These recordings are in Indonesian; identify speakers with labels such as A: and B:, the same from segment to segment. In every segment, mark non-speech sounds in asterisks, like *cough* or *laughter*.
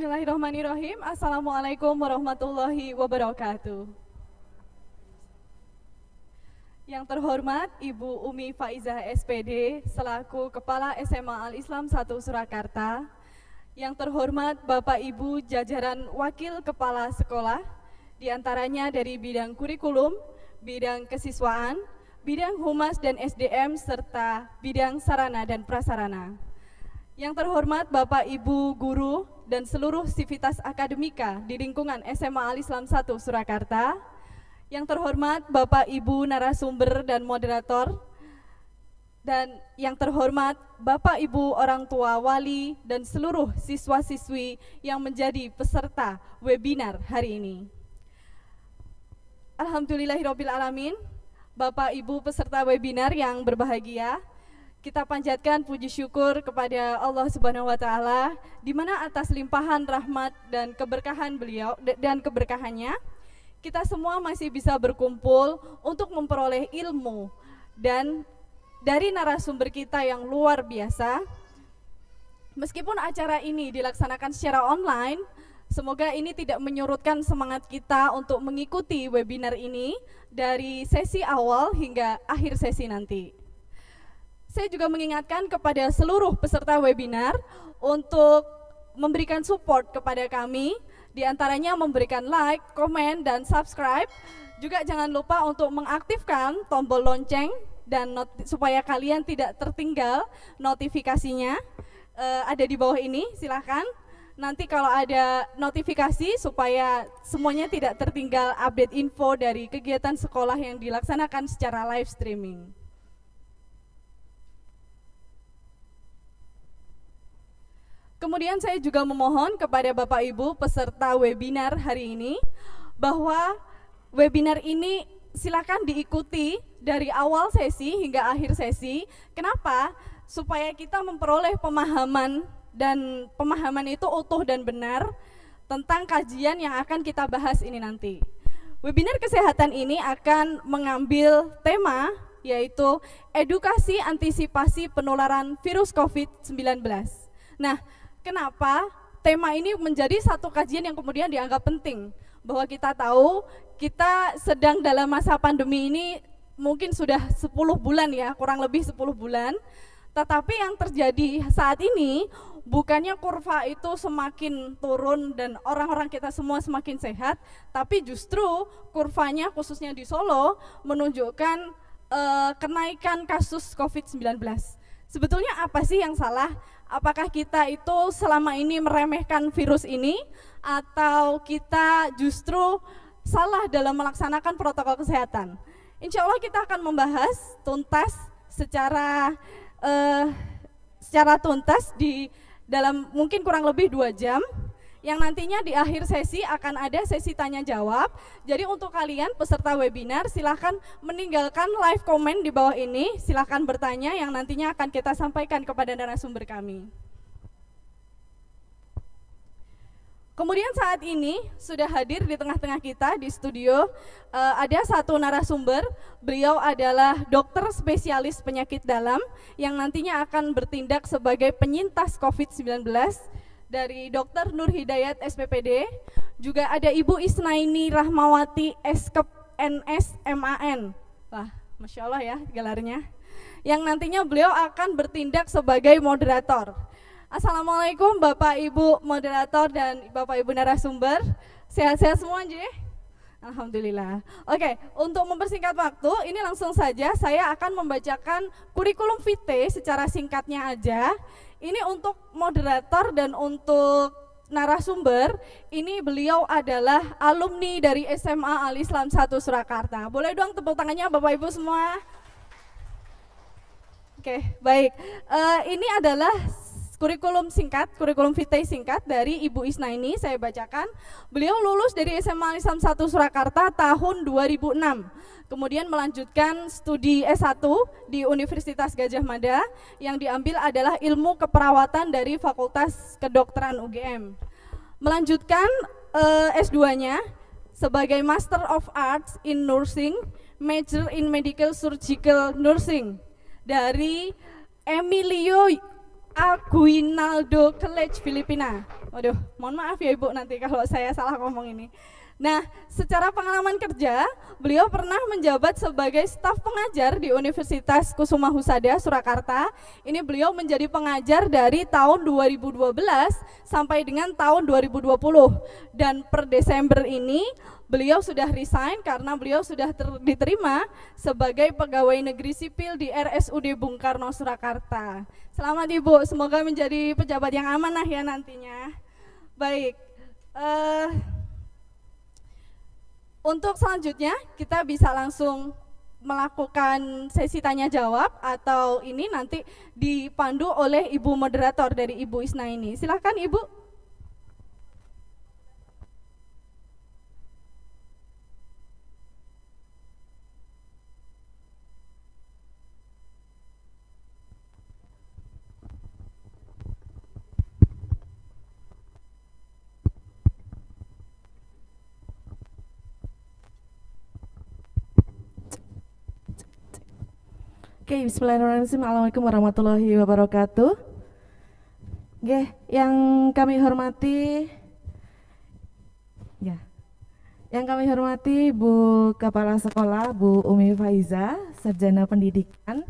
A: Bismillahirrahmanirrahim. Assalamualaikum warahmatullahi wabarakatuh. Yang terhormat Ibu Umi Faizah SPD selaku Kepala SMA Al-Islam 1 Surakarta. Yang terhormat Bapak Ibu jajaran Wakil Kepala Sekolah, diantaranya dari bidang kurikulum, bidang kesiswaan, bidang humas dan SDM, serta bidang sarana dan prasarana. Yang terhormat Bapak Ibu Guru, dan seluruh sivitas akademika di lingkungan SMA Al-Islam 1 Surakarta. Yang terhormat Bapak Ibu narasumber dan moderator dan yang terhormat Bapak Ibu orang tua wali dan seluruh siswa-siswi yang menjadi peserta webinar hari ini. Alhamdulillahirobbilalamin, Bapak Ibu peserta webinar yang berbahagia, kita panjatkan puji syukur kepada Allah Subhanahu wa taala di mana atas limpahan rahmat dan keberkahan beliau dan keberkahannya kita semua masih bisa berkumpul untuk memperoleh ilmu dan dari narasumber kita yang luar biasa. Meskipun acara ini dilaksanakan secara online, semoga ini tidak menyurutkan semangat kita untuk mengikuti webinar ini dari sesi awal hingga akhir sesi nanti saya juga mengingatkan kepada seluruh peserta webinar untuk memberikan support kepada kami, diantaranya memberikan like, komen, dan subscribe. Juga jangan lupa untuk mengaktifkan tombol lonceng dan supaya kalian tidak tertinggal notifikasinya. E, ada di bawah ini, silahkan. Nanti kalau ada notifikasi supaya semuanya tidak tertinggal update info dari kegiatan sekolah yang dilaksanakan secara live streaming. Kemudian saya juga memohon kepada Bapak Ibu peserta webinar hari ini bahwa webinar ini silakan diikuti dari awal sesi hingga akhir sesi. Kenapa? Supaya kita memperoleh pemahaman dan pemahaman itu utuh dan benar tentang kajian yang akan kita bahas ini nanti. Webinar kesehatan ini akan mengambil tema yaitu edukasi antisipasi penularan virus COVID-19. Nah, Kenapa tema ini menjadi satu kajian yang kemudian dianggap penting? Bahwa kita tahu kita sedang dalam masa pandemi ini mungkin sudah 10 bulan ya, kurang lebih 10 bulan. Tetapi yang terjadi saat ini bukannya kurva itu semakin turun dan orang-orang kita semua semakin sehat, tapi justru kurvanya khususnya di Solo menunjukkan e, kenaikan kasus COVID-19. Sebetulnya apa sih yang salah? apakah kita itu selama ini meremehkan virus ini atau kita justru salah dalam melaksanakan protokol kesehatan. Insya Allah kita akan membahas tuntas secara eh, secara tuntas di dalam mungkin kurang lebih dua jam yang nantinya di akhir sesi akan ada sesi tanya jawab. Jadi untuk kalian peserta webinar silahkan meninggalkan live comment di bawah ini, silahkan bertanya yang nantinya akan kita sampaikan kepada narasumber kami. Kemudian saat ini sudah hadir di tengah-tengah kita di studio eh, ada satu narasumber, beliau adalah dokter spesialis penyakit dalam yang nantinya akan bertindak sebagai penyintas COVID-19 dari Dr. Nur Hidayat SPPD, juga ada Ibu Isnaini Rahmawati Eskep NS MAN. Wah, Masya Allah ya gelarnya. Yang nantinya beliau akan bertindak sebagai moderator. Assalamualaikum Bapak Ibu moderator dan Bapak Ibu narasumber. Sehat-sehat semua J? Alhamdulillah. Oke, untuk mempersingkat waktu, ini langsung saja saya akan membacakan kurikulum vitae secara singkatnya aja ini untuk moderator dan untuk narasumber, ini beliau adalah alumni dari SMA Al Islam 1 Surakarta. Boleh dong tepuk tangannya Bapak Ibu semua. Oke, baik. Uh, ini adalah kurikulum singkat, kurikulum vitae singkat dari Ibu Isna ini saya bacakan. Beliau lulus dari SMA Al Islam 1 Surakarta tahun 2006 Kemudian melanjutkan studi S1 di Universitas Gajah Mada yang diambil adalah ilmu keperawatan dari Fakultas Kedokteran UGM. Melanjutkan eh, S2-nya sebagai Master of Arts in Nursing, Major in Medical Surgical Nursing dari Emilio Aguinaldo College Filipina. Waduh, mohon maaf ya Ibu nanti kalau saya salah ngomong ini. Nah, secara pengalaman kerja, beliau pernah menjabat sebagai staf pengajar di Universitas Kusuma Husada Surakarta. Ini beliau menjadi pengajar dari tahun 2012 sampai dengan tahun 2020. Dan per Desember ini beliau sudah resign karena beliau sudah diterima sebagai pegawai negeri sipil di RSUD Bung Karno Surakarta. Selamat Ibu, semoga menjadi pejabat yang amanah ya nantinya. Baik. Uh, untuk selanjutnya kita bisa langsung melakukan sesi tanya jawab atau ini nanti dipandu oleh ibu moderator dari Ibu Isna ini. Silahkan Ibu.
B: Oke, okay, bismillahirrahmanirrahim. Assalamualaikum warahmatullahi wabarakatuh. Oke, yang kami hormati ya. Yang kami hormati Bu Kepala Sekolah Bu Umi Faiza, Sarjana Pendidikan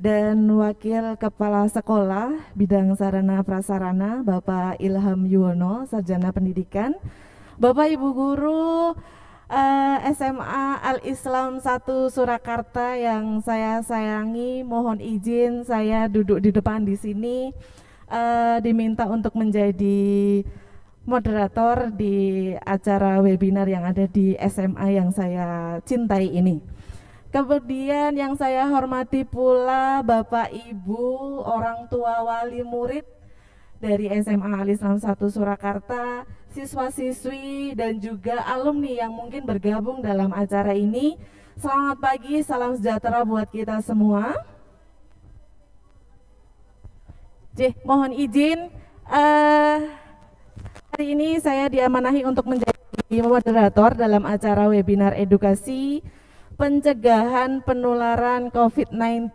B: dan Wakil Kepala Sekolah Bidang Sarana Prasarana Bapak Ilham Yuwono, Sarjana Pendidikan. Bapak Ibu Guru, uh, eh, SMA Al Islam 1 Surakarta yang saya sayangi, mohon izin saya duduk di depan di sini uh, diminta untuk menjadi moderator di acara webinar yang ada di SMA yang saya cintai ini. Kemudian yang saya hormati pula Bapak Ibu, orang tua wali murid dari SMA Al Islam 1 Surakarta, siswa-siswi dan juga alumni yang mungkin bergabung dalam acara ini. Selamat pagi, salam sejahtera buat kita semua. Jih, mohon izin uh, hari ini saya diamanahi untuk menjadi moderator dalam acara webinar edukasi pencegahan penularan COVID-19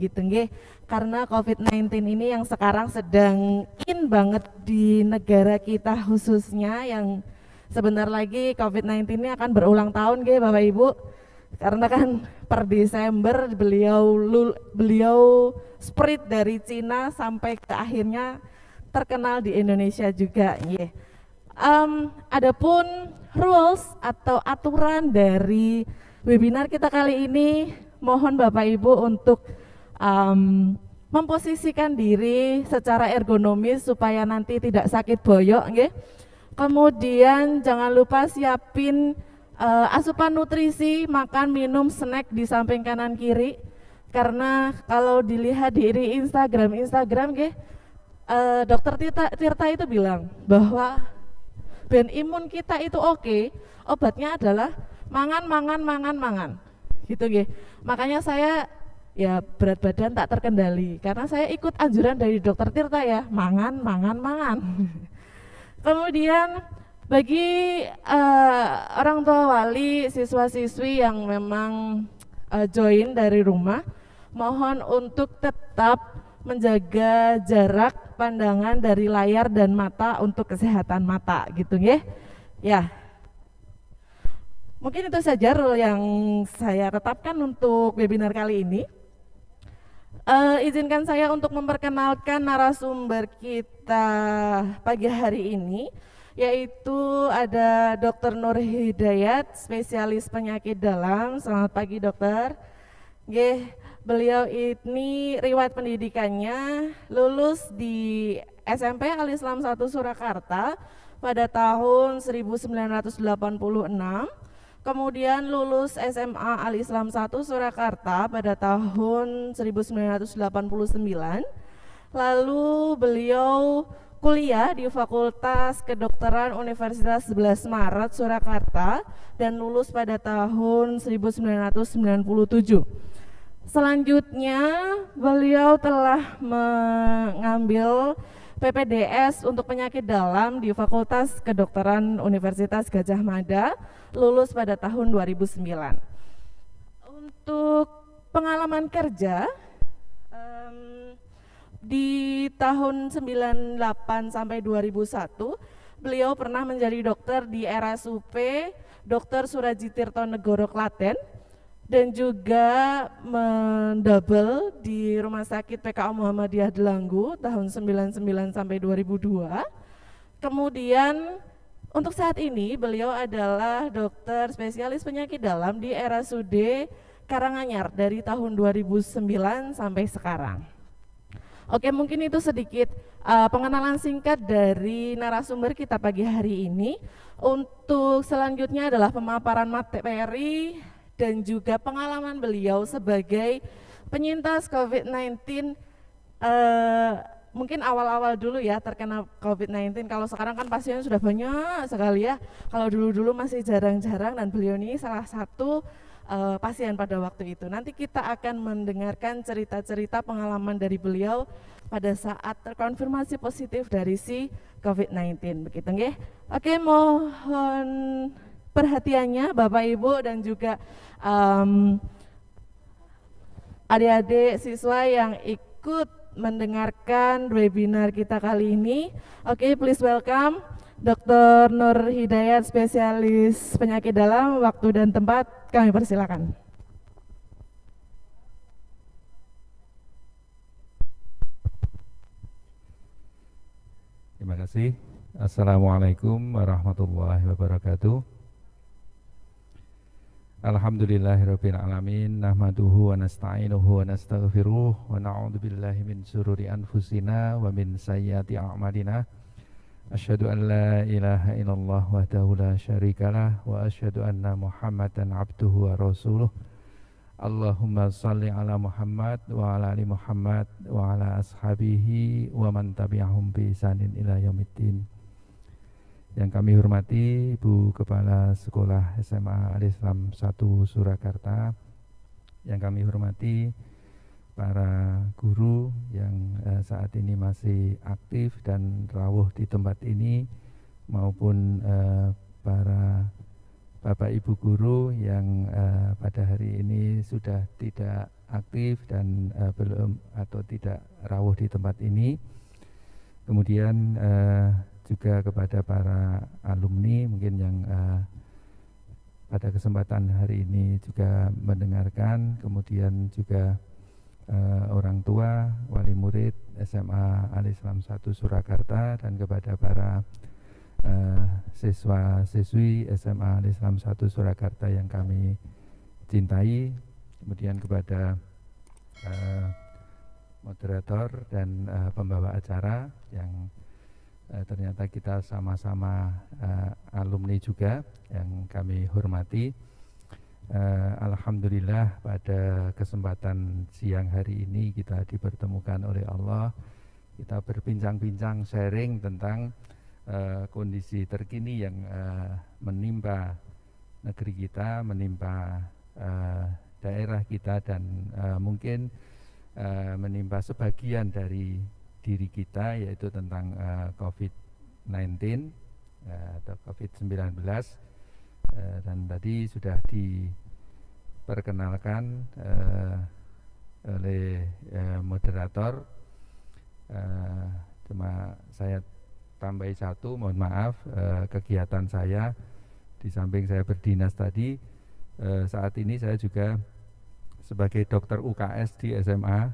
B: gitu nggih karena COVID-19 ini yang sekarang sedang in banget di negara kita khususnya yang sebentar lagi COVID-19 ini akan berulang tahun ge Bapak Ibu karena kan per Desember beliau lul, beliau spread dari Cina sampai ke akhirnya terkenal di Indonesia juga yeah. um, adapun rules atau aturan dari webinar kita kali ini mohon Bapak Ibu untuk um, memposisikan diri secara ergonomis supaya nanti tidak sakit boyok okay? Kemudian jangan lupa siapin uh, asupan nutrisi, makan, minum, snack di samping kanan kiri. Karena kalau dilihat diri Instagram Instagram okay? uh, e, dokter Tirta, Tirta itu bilang bahwa ben imun kita itu oke, okay, obatnya adalah mangan mangan mangan mangan. Gitu nggih. Makanya saya ya berat badan tak terkendali karena saya ikut anjuran dari dokter Tirta ya mangan mangan mangan *laughs* kemudian bagi uh, orang tua wali siswa-siswi yang memang uh, join dari rumah mohon untuk tetap menjaga jarak pandangan dari layar dan mata untuk kesehatan mata gitu ya ya mungkin itu saja rule yang saya tetapkan untuk webinar kali ini Uh, izinkan saya untuk memperkenalkan narasumber kita pagi hari ini, yaitu ada Dr. Nur Hidayat, spesialis penyakit dalam. Selamat pagi dokter. Gih, beliau ini riwayat pendidikannya lulus di SMP Al Islam 1 Surakarta pada tahun 1986 Kemudian lulus SMA Al Islam 1 Surakarta pada tahun 1989. Lalu beliau kuliah di Fakultas Kedokteran Universitas 11 Maret Surakarta dan lulus pada tahun 1997. Selanjutnya beliau telah mengambil PPDS untuk penyakit dalam di Fakultas Kedokteran Universitas Gajah Mada lulus pada tahun 2009. Untuk pengalaman kerja um, di tahun 98 sampai 2001 beliau pernah menjadi dokter di RSUP Dr. Suraji Tirto Negoro Klaten dan juga mendouble di Rumah Sakit PKO Muhammadiyah Delanggu tahun 99 sampai 2002. Kemudian untuk saat ini beliau adalah dokter spesialis penyakit dalam di era Sude Karanganyar dari tahun 2009 sampai sekarang. Oke, mungkin itu sedikit uh, pengenalan singkat dari narasumber kita pagi hari ini. Untuk selanjutnya adalah pemaparan materi dan juga pengalaman beliau sebagai penyintas COVID-19 uh, mungkin awal-awal dulu ya terkena COVID-19. Kalau sekarang kan pasien sudah banyak sekali ya. Kalau dulu-dulu masih jarang-jarang dan beliau ini salah satu uh, pasien pada waktu itu. Nanti kita akan mendengarkan cerita-cerita pengalaman dari beliau pada saat terkonfirmasi positif dari si COVID-19. Begitu nggih. Oke, mohon perhatiannya Bapak Ibu dan juga um, adik-adik siswa yang ikut mendengarkan webinar kita kali ini. Oke, okay, please welcome Dr. Nur Hidayat, spesialis penyakit dalam, waktu dan tempat kami persilakan.
C: Terima kasih. Assalamualaikum warahmatullahi wabarakatuh. Alhamdulillahirabbil alamin nahmaduhu wa nasta'inuhu wa nastaghfiruh wa na'udzu billahi min sururi anfusina wa min sayyiati a'malina Asyhadu an la ilaha illallah wahdahu la syarikalah wa asyhadu anna Muhammadan abduhu wa rasuluh Allahumma salli ala Muhammad wa ala ali Muhammad wa ala ashabihi wa man tabi'ahum bi ihsanin ila yaumiddin yang kami hormati Ibu Kepala Sekolah SMA Al-Islam 1 Surakarta, yang kami hormati para guru yang eh, saat ini masih aktif dan rawuh di tempat ini maupun eh, para Bapak Ibu guru yang eh, pada hari ini sudah tidak aktif dan eh, belum atau tidak rawuh di tempat ini. Kemudian eh, juga kepada para alumni mungkin yang uh, pada kesempatan hari ini juga mendengarkan, kemudian juga uh, orang tua, wali murid SMA Al Islam 1 Surakarta dan kepada para uh, eh, siswa-siswi SMA Al Islam 1 Surakarta yang kami cintai, kemudian kepada uh, moderator dan uh, pembawa acara yang uh, ternyata kita sama-sama uh, alumni juga yang kami hormati. Uh, Alhamdulillah pada kesempatan siang hari ini kita dipertemukan oleh Allah. Kita berbincang-bincang sharing tentang uh, kondisi terkini yang uh, menimpa negeri kita, menimpa uh, daerah kita dan uh, mungkin uh, menimpa sebagian dari diri kita yaitu tentang uh, eh, COVID-19 uh, eh, atau COVID-19 uh, eh, dan tadi sudah diperkenalkan uh, oleh uh, moderator uh, cuma saya tambahi satu mohon maaf uh, kegiatan saya di samping saya berdinas tadi uh, saat ini saya juga sebagai dokter UKS di SMA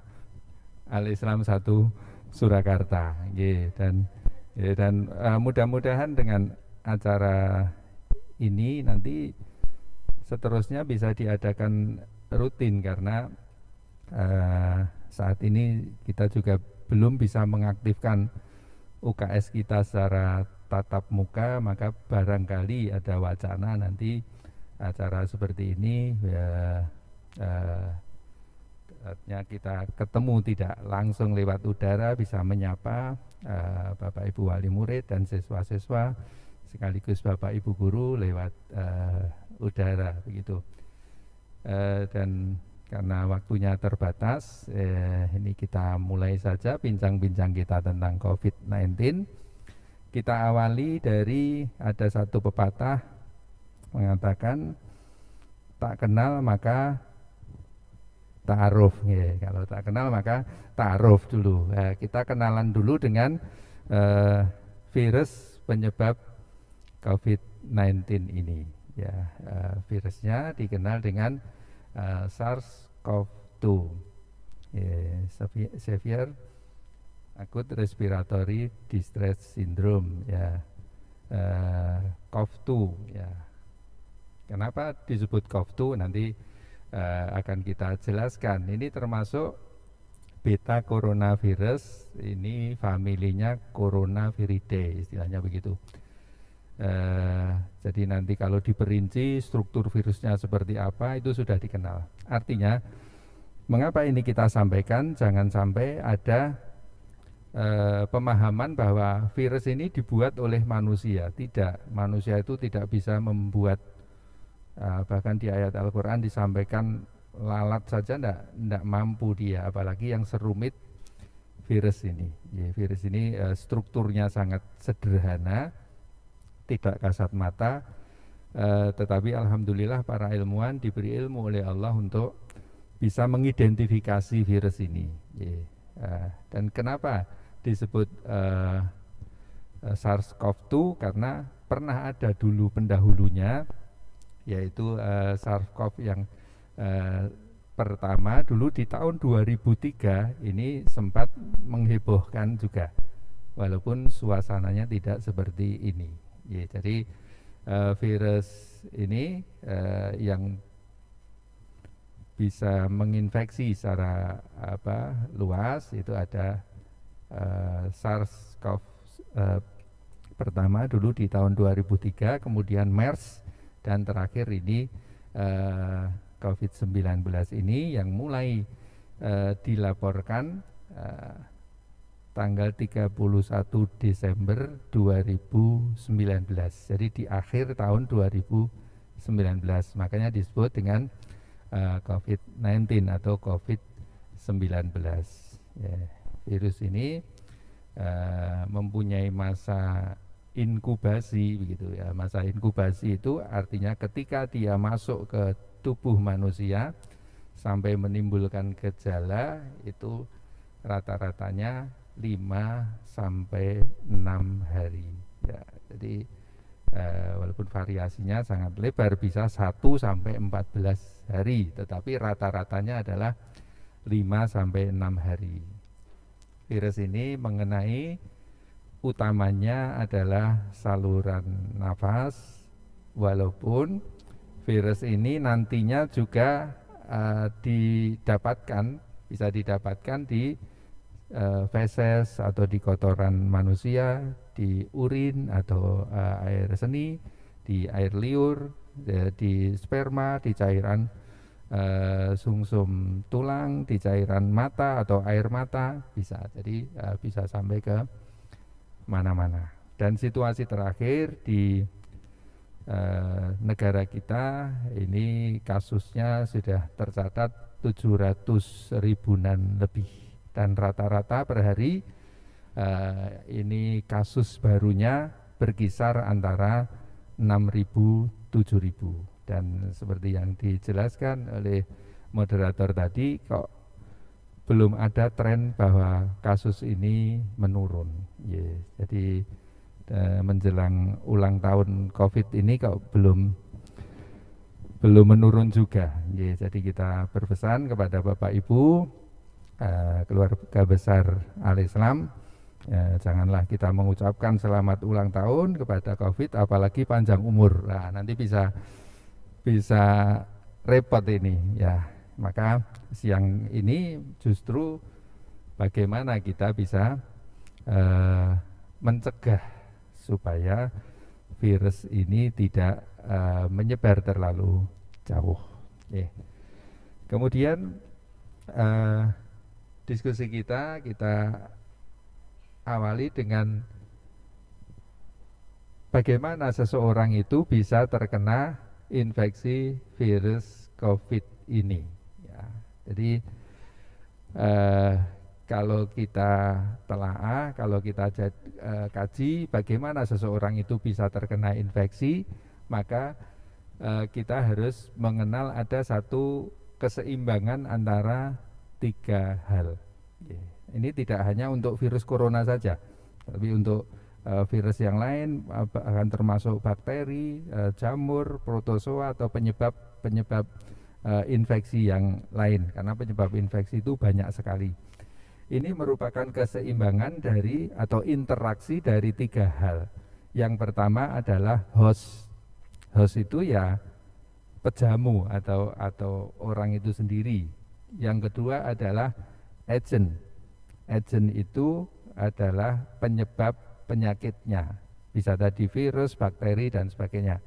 C: Al Islam 1 Surakarta. Ye, dan ye, eh, dan uh, mudah-mudahan dengan acara ini nanti seterusnya bisa diadakan rutin karena uh, saat ini kita juga belum bisa mengaktifkan UKS kita secara tatap muka maka barangkali ada wacana nanti acara seperti ini ya uh, artinya kita ketemu tidak langsung lewat udara bisa menyapa uh, Bapak Ibu wali murid dan siswa-siswa sekaligus Bapak Ibu guru lewat uh, udara begitu uh, dan karena waktunya terbatas eh, ini kita mulai saja bincang-bincang kita tentang COVID-19 kita awali dari ada satu pepatah mengatakan tak kenal maka Ta'aruf ya. Kalau tak kenal maka ta'aruf dulu. Ya, kita kenalan dulu dengan uh, virus penyebab COVID-19 ini ya. uh, virusnya dikenal dengan uh, eh, SARS-CoV-2. Ya, severe acute respiratory distress syndrome ya. uh, covid 2 ya. Kenapa disebut covid 2 nanti uh, akan kita jelaskan. Ini termasuk beta coronavirus, ini familinya coronaviridae istilahnya begitu. Uh, jadi nanti kalau diperinci struktur virusnya seperti apa itu sudah dikenal. Artinya mengapa ini kita sampaikan? Jangan sampai ada uh, pemahaman bahwa virus ini dibuat oleh manusia. Tidak, manusia itu tidak bisa membuat uh, bahkan di ayat Al-Quran disampaikan lalat saja ndak ndak mampu dia apalagi yang serumit virus ini ya, virus ini uh, strukturnya sangat sederhana tidak kasat mata uh, tetapi alhamdulillah para ilmuwan diberi ilmu oleh Allah untuk bisa mengidentifikasi virus ini ya, uh, dan kenapa disebut SARS-CoV-2 karena pernah ada dulu pendahulunya yaitu uh, eh, SARS-CoV yang uh, pertama dulu di tahun 2003 ini sempat menghebohkan juga walaupun suasananya tidak seperti ini ya jadi uh, virus ini uh, yang bisa menginfeksi secara apa luas itu ada uh, SARS-CoV uh, pertama dulu di tahun 2003 kemudian MERS dan terakhir ini uh, eh, COVID-19 ini yang mulai uh, dilaporkan uh, tanggal 31 Desember 2019. Jadi di akhir tahun 2019 makanya disebut dengan uh, COVID-19 atau COVID-19. Yeah. Virus ini uh, mempunyai masa inkubasi begitu ya. Masa inkubasi itu artinya ketika dia masuk ke tubuh manusia sampai menimbulkan gejala itu rata-ratanya 5 sampai 6 hari. Ya, jadi eh, walaupun variasinya sangat lebar bisa 1 sampai 14 hari, tetapi rata-ratanya adalah 5 sampai 6 hari. Virus ini mengenai utamanya adalah saluran nafas walaupun virus ini nantinya juga uh, didapatkan bisa didapatkan di uh, feses atau di kotoran manusia di urin atau uh, air seni di air liur ya, di, sperma di cairan uh, sumsum tulang di cairan mata atau air mata bisa jadi uh, bisa sampai ke mana-mana. Dan situasi terakhir di e, negara kita ini kasusnya sudah tercatat 700 ribuan lebih dan rata-rata per hari e, ini kasus barunya berkisar antara 6.000 7.000 dan seperti yang dijelaskan oleh moderator tadi kok belum ada tren bahwa kasus ini menurun. Yes. Jadi e, menjelang ulang tahun COVID ini kok belum belum menurun juga. Yes. Jadi kita berpesan kepada Bapak Ibu e, keluarga besar Al Islam e, janganlah kita mengucapkan selamat ulang tahun kepada COVID apalagi panjang umur. Nah, nanti bisa bisa repot ini ya maka siang ini justru bagaimana kita bisa uh, mencegah supaya virus ini tidak uh, menyebar terlalu jauh. Yeah. Kemudian uh, diskusi kita kita awali dengan bagaimana seseorang itu bisa terkena infeksi virus COVID ini. Jadi eh, kalau kita telaah, kalau kita jad, eh, kaji bagaimana seseorang itu bisa terkena infeksi, maka eh, kita harus mengenal ada satu keseimbangan antara tiga hal. Ini tidak hanya untuk virus corona saja, tapi untuk eh, virus yang lain akan termasuk bakteri, eh, jamur, protozoa atau penyebab penyebab uh, infeksi yang lain karena penyebab infeksi itu banyak sekali. Ini merupakan keseimbangan dari atau interaksi dari tiga hal. Yang pertama adalah host. Host itu ya pejamu atau atau orang itu sendiri. Yang kedua adalah agent. Agent itu adalah penyebab penyakitnya. Bisa tadi virus, bakteri dan sebagainya.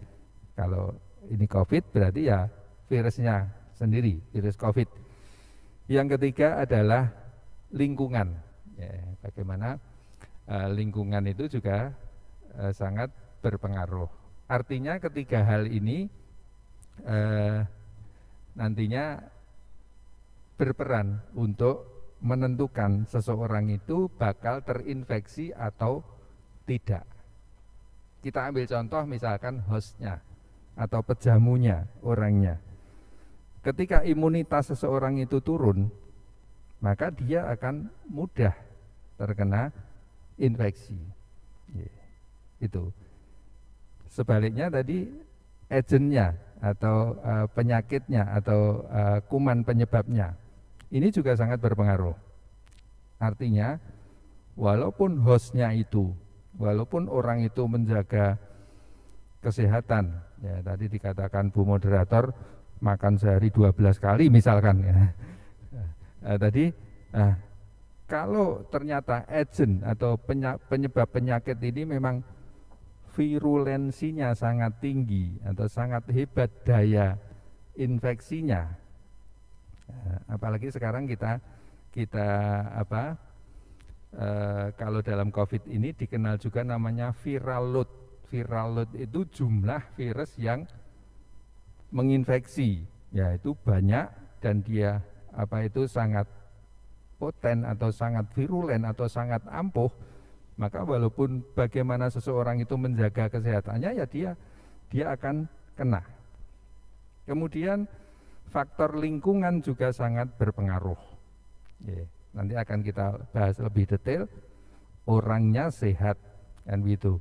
C: Kalau ini COVID berarti ya virusnya sendiri, virus COVID. Yang ketiga adalah lingkungan. Ya, bagaimana eh, lingkungan itu juga eh, sangat berpengaruh. Artinya ketiga hal ini eh, nantinya berperan untuk menentukan seseorang itu bakal terinfeksi atau tidak. Kita ambil contoh misalkan hostnya atau pejamunya orangnya. Ketika imunitas seseorang itu turun, maka dia akan mudah terkena infeksi. Itu. Sebaliknya tadi agennya atau uh, penyakitnya atau uh, kuman penyebabnya ini juga sangat berpengaruh. Artinya, walaupun hostnya itu, walaupun orang itu menjaga kesehatan, ya tadi dikatakan Bu Moderator makan sehari 12 kali misalkan ya. Nah, tadi nah, kalau ternyata agent atau penyebab penyakit ini memang virulensinya sangat tinggi atau sangat hebat daya infeksinya nah, apalagi sekarang kita kita apa e, kalau dalam covid ini dikenal juga namanya viral load viral load itu jumlah virus yang menginfeksi ya itu banyak dan dia apa itu sangat poten atau sangat virulen atau sangat ampuh maka walaupun bagaimana seseorang itu menjaga kesehatannya ya dia dia akan kena kemudian faktor lingkungan juga sangat berpengaruh nanti akan kita bahas lebih detail orangnya sehat kan begitu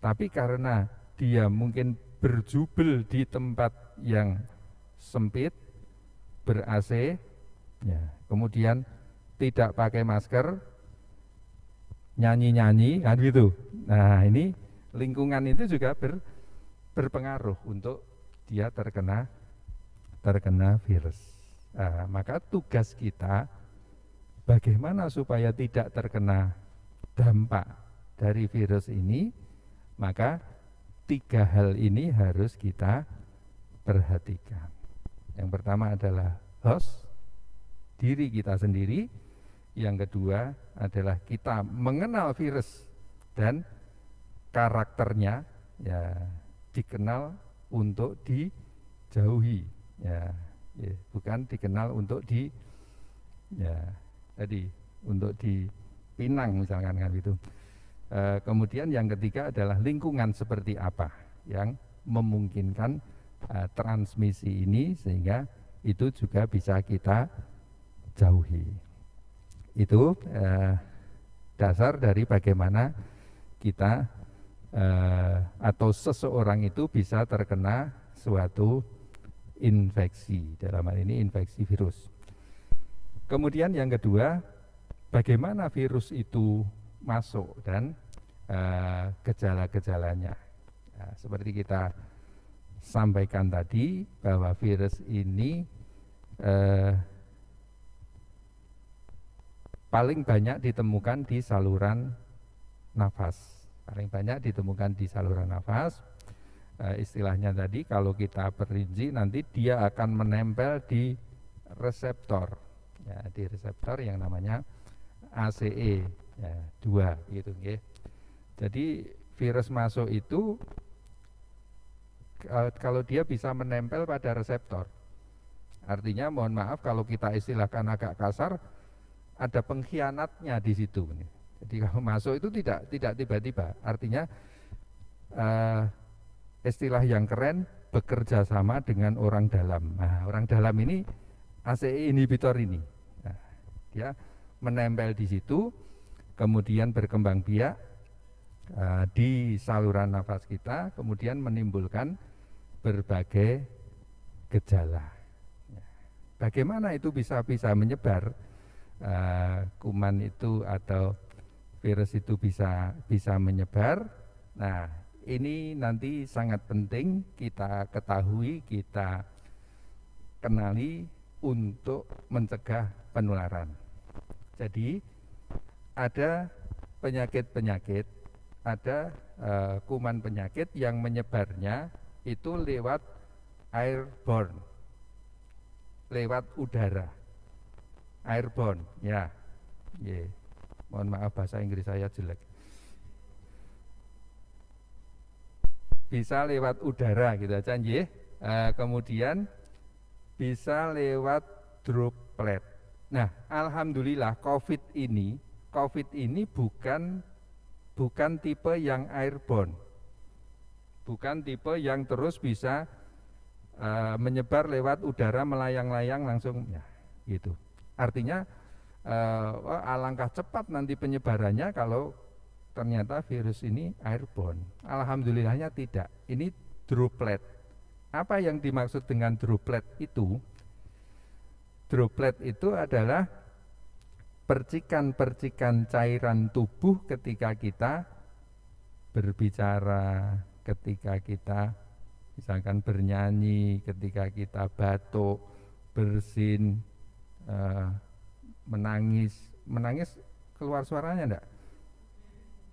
C: tapi karena dia mungkin berjubel di tempat yang sempit, ber AC, ya. kemudian tidak pakai masker, nyanyi-nyanyi, kan gitu. Nah ini lingkungan itu juga ber, berpengaruh untuk dia terkena terkena virus. Nah, maka tugas kita bagaimana supaya tidak terkena dampak dari virus ini, maka tiga hal ini harus kita perhatikan. Yang pertama adalah host, diri kita sendiri. Yang kedua adalah kita mengenal virus dan karakternya ya dikenal untuk dijauhi ya, ya bukan dikenal untuk di ya tadi untuk dipinang misalkan kan gitu. Eh, kemudian yang ketiga adalah lingkungan seperti apa yang memungkinkan e, transmisi ini sehingga itu juga bisa kita jauhi. Itu e, dasar dari bagaimana kita e, atau seseorang itu bisa terkena suatu infeksi dalam hal ini infeksi virus. Kemudian yang kedua, bagaimana virus itu masuk dan uh, gejala-gejalanya. Ya, seperti kita sampaikan tadi bahwa virus ini uh, paling banyak ditemukan di saluran nafas. Paling banyak ditemukan di saluran nafas. E, istilahnya tadi kalau kita perinci nanti dia akan menempel di reseptor. Ya, di reseptor yang namanya ACE ya dua gitu ya jadi virus masuk itu eh, kalau dia bisa menempel pada reseptor artinya mohon maaf kalau kita istilahkan agak kasar ada pengkhianatnya di situ jadi kalau masuk itu tidak tidak tiba-tiba artinya uh, istilah yang keren bekerja sama dengan orang dalam. Nah, orang dalam ini ACE inhibitor ini. Nah, dia menempel di situ kemudian berkembang biak uh, di saluran nafas kita, kemudian menimbulkan berbagai gejala. Bagaimana itu bisa bisa menyebar uh, kuman itu atau virus itu bisa bisa menyebar? Nah, ini nanti sangat penting kita ketahui, kita kenali untuk mencegah penularan. Jadi, ada penyakit-penyakit, ada uh, kuman penyakit yang menyebarnya itu lewat airborne, lewat udara, airborne, ya. Yeah. Mohon maaf bahasa Inggris saya jelek. Bisa lewat udara gitu aja, yeah. uh, eh, kemudian bisa lewat droplet. Nah, alhamdulillah COVID ini COVID ini bukan bukan tipe yang airborne, bukan tipe yang terus bisa uh, menyebar lewat udara melayang-layang langsung, ya, gitu. Artinya uh, alangkah cepat nanti penyebarannya kalau ternyata virus ini airborne. Alhamdulillahnya tidak. Ini droplet. Apa yang dimaksud dengan droplet itu? Droplet itu adalah percikan-percikan cairan tubuh ketika kita berbicara, ketika kita misalkan bernyanyi, ketika kita batuk, bersin, eh, menangis, menangis keluar suaranya enggak?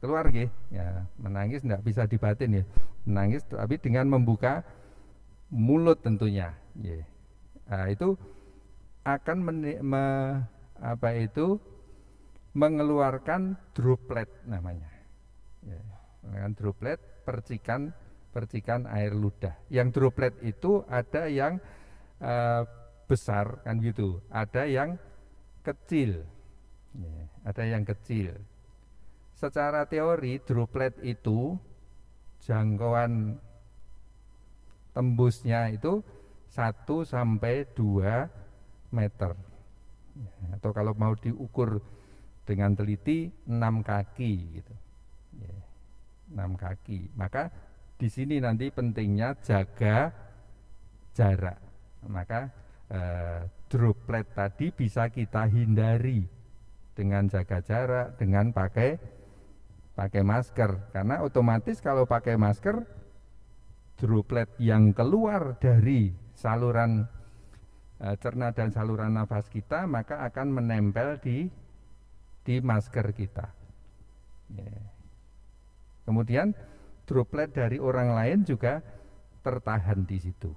C: Keluar gih, ya menangis enggak bisa dibatin ya, menangis tapi dengan membuka mulut tentunya, ya. Nah, itu akan apa itu mengeluarkan droplet namanya ya, droplet percikan percikan air ludah yang droplet itu ada yang uh, besar kan gitu ada yang kecil ya, ada yang kecil secara teori droplet itu jangkauan tembusnya itu 1 sampai 2 meter Ya, atau kalau mau diukur dengan teliti enam kaki gitu ya, enam kaki maka di sini nanti pentingnya jaga jarak maka eh, droplet tadi bisa kita hindari dengan jaga jarak dengan pakai pakai masker karena otomatis kalau pakai masker droplet yang keluar dari saluran Eh, cerna dan saluran nafas kita maka akan menempel di di masker kita. Kemudian droplet dari orang lain juga tertahan di situ.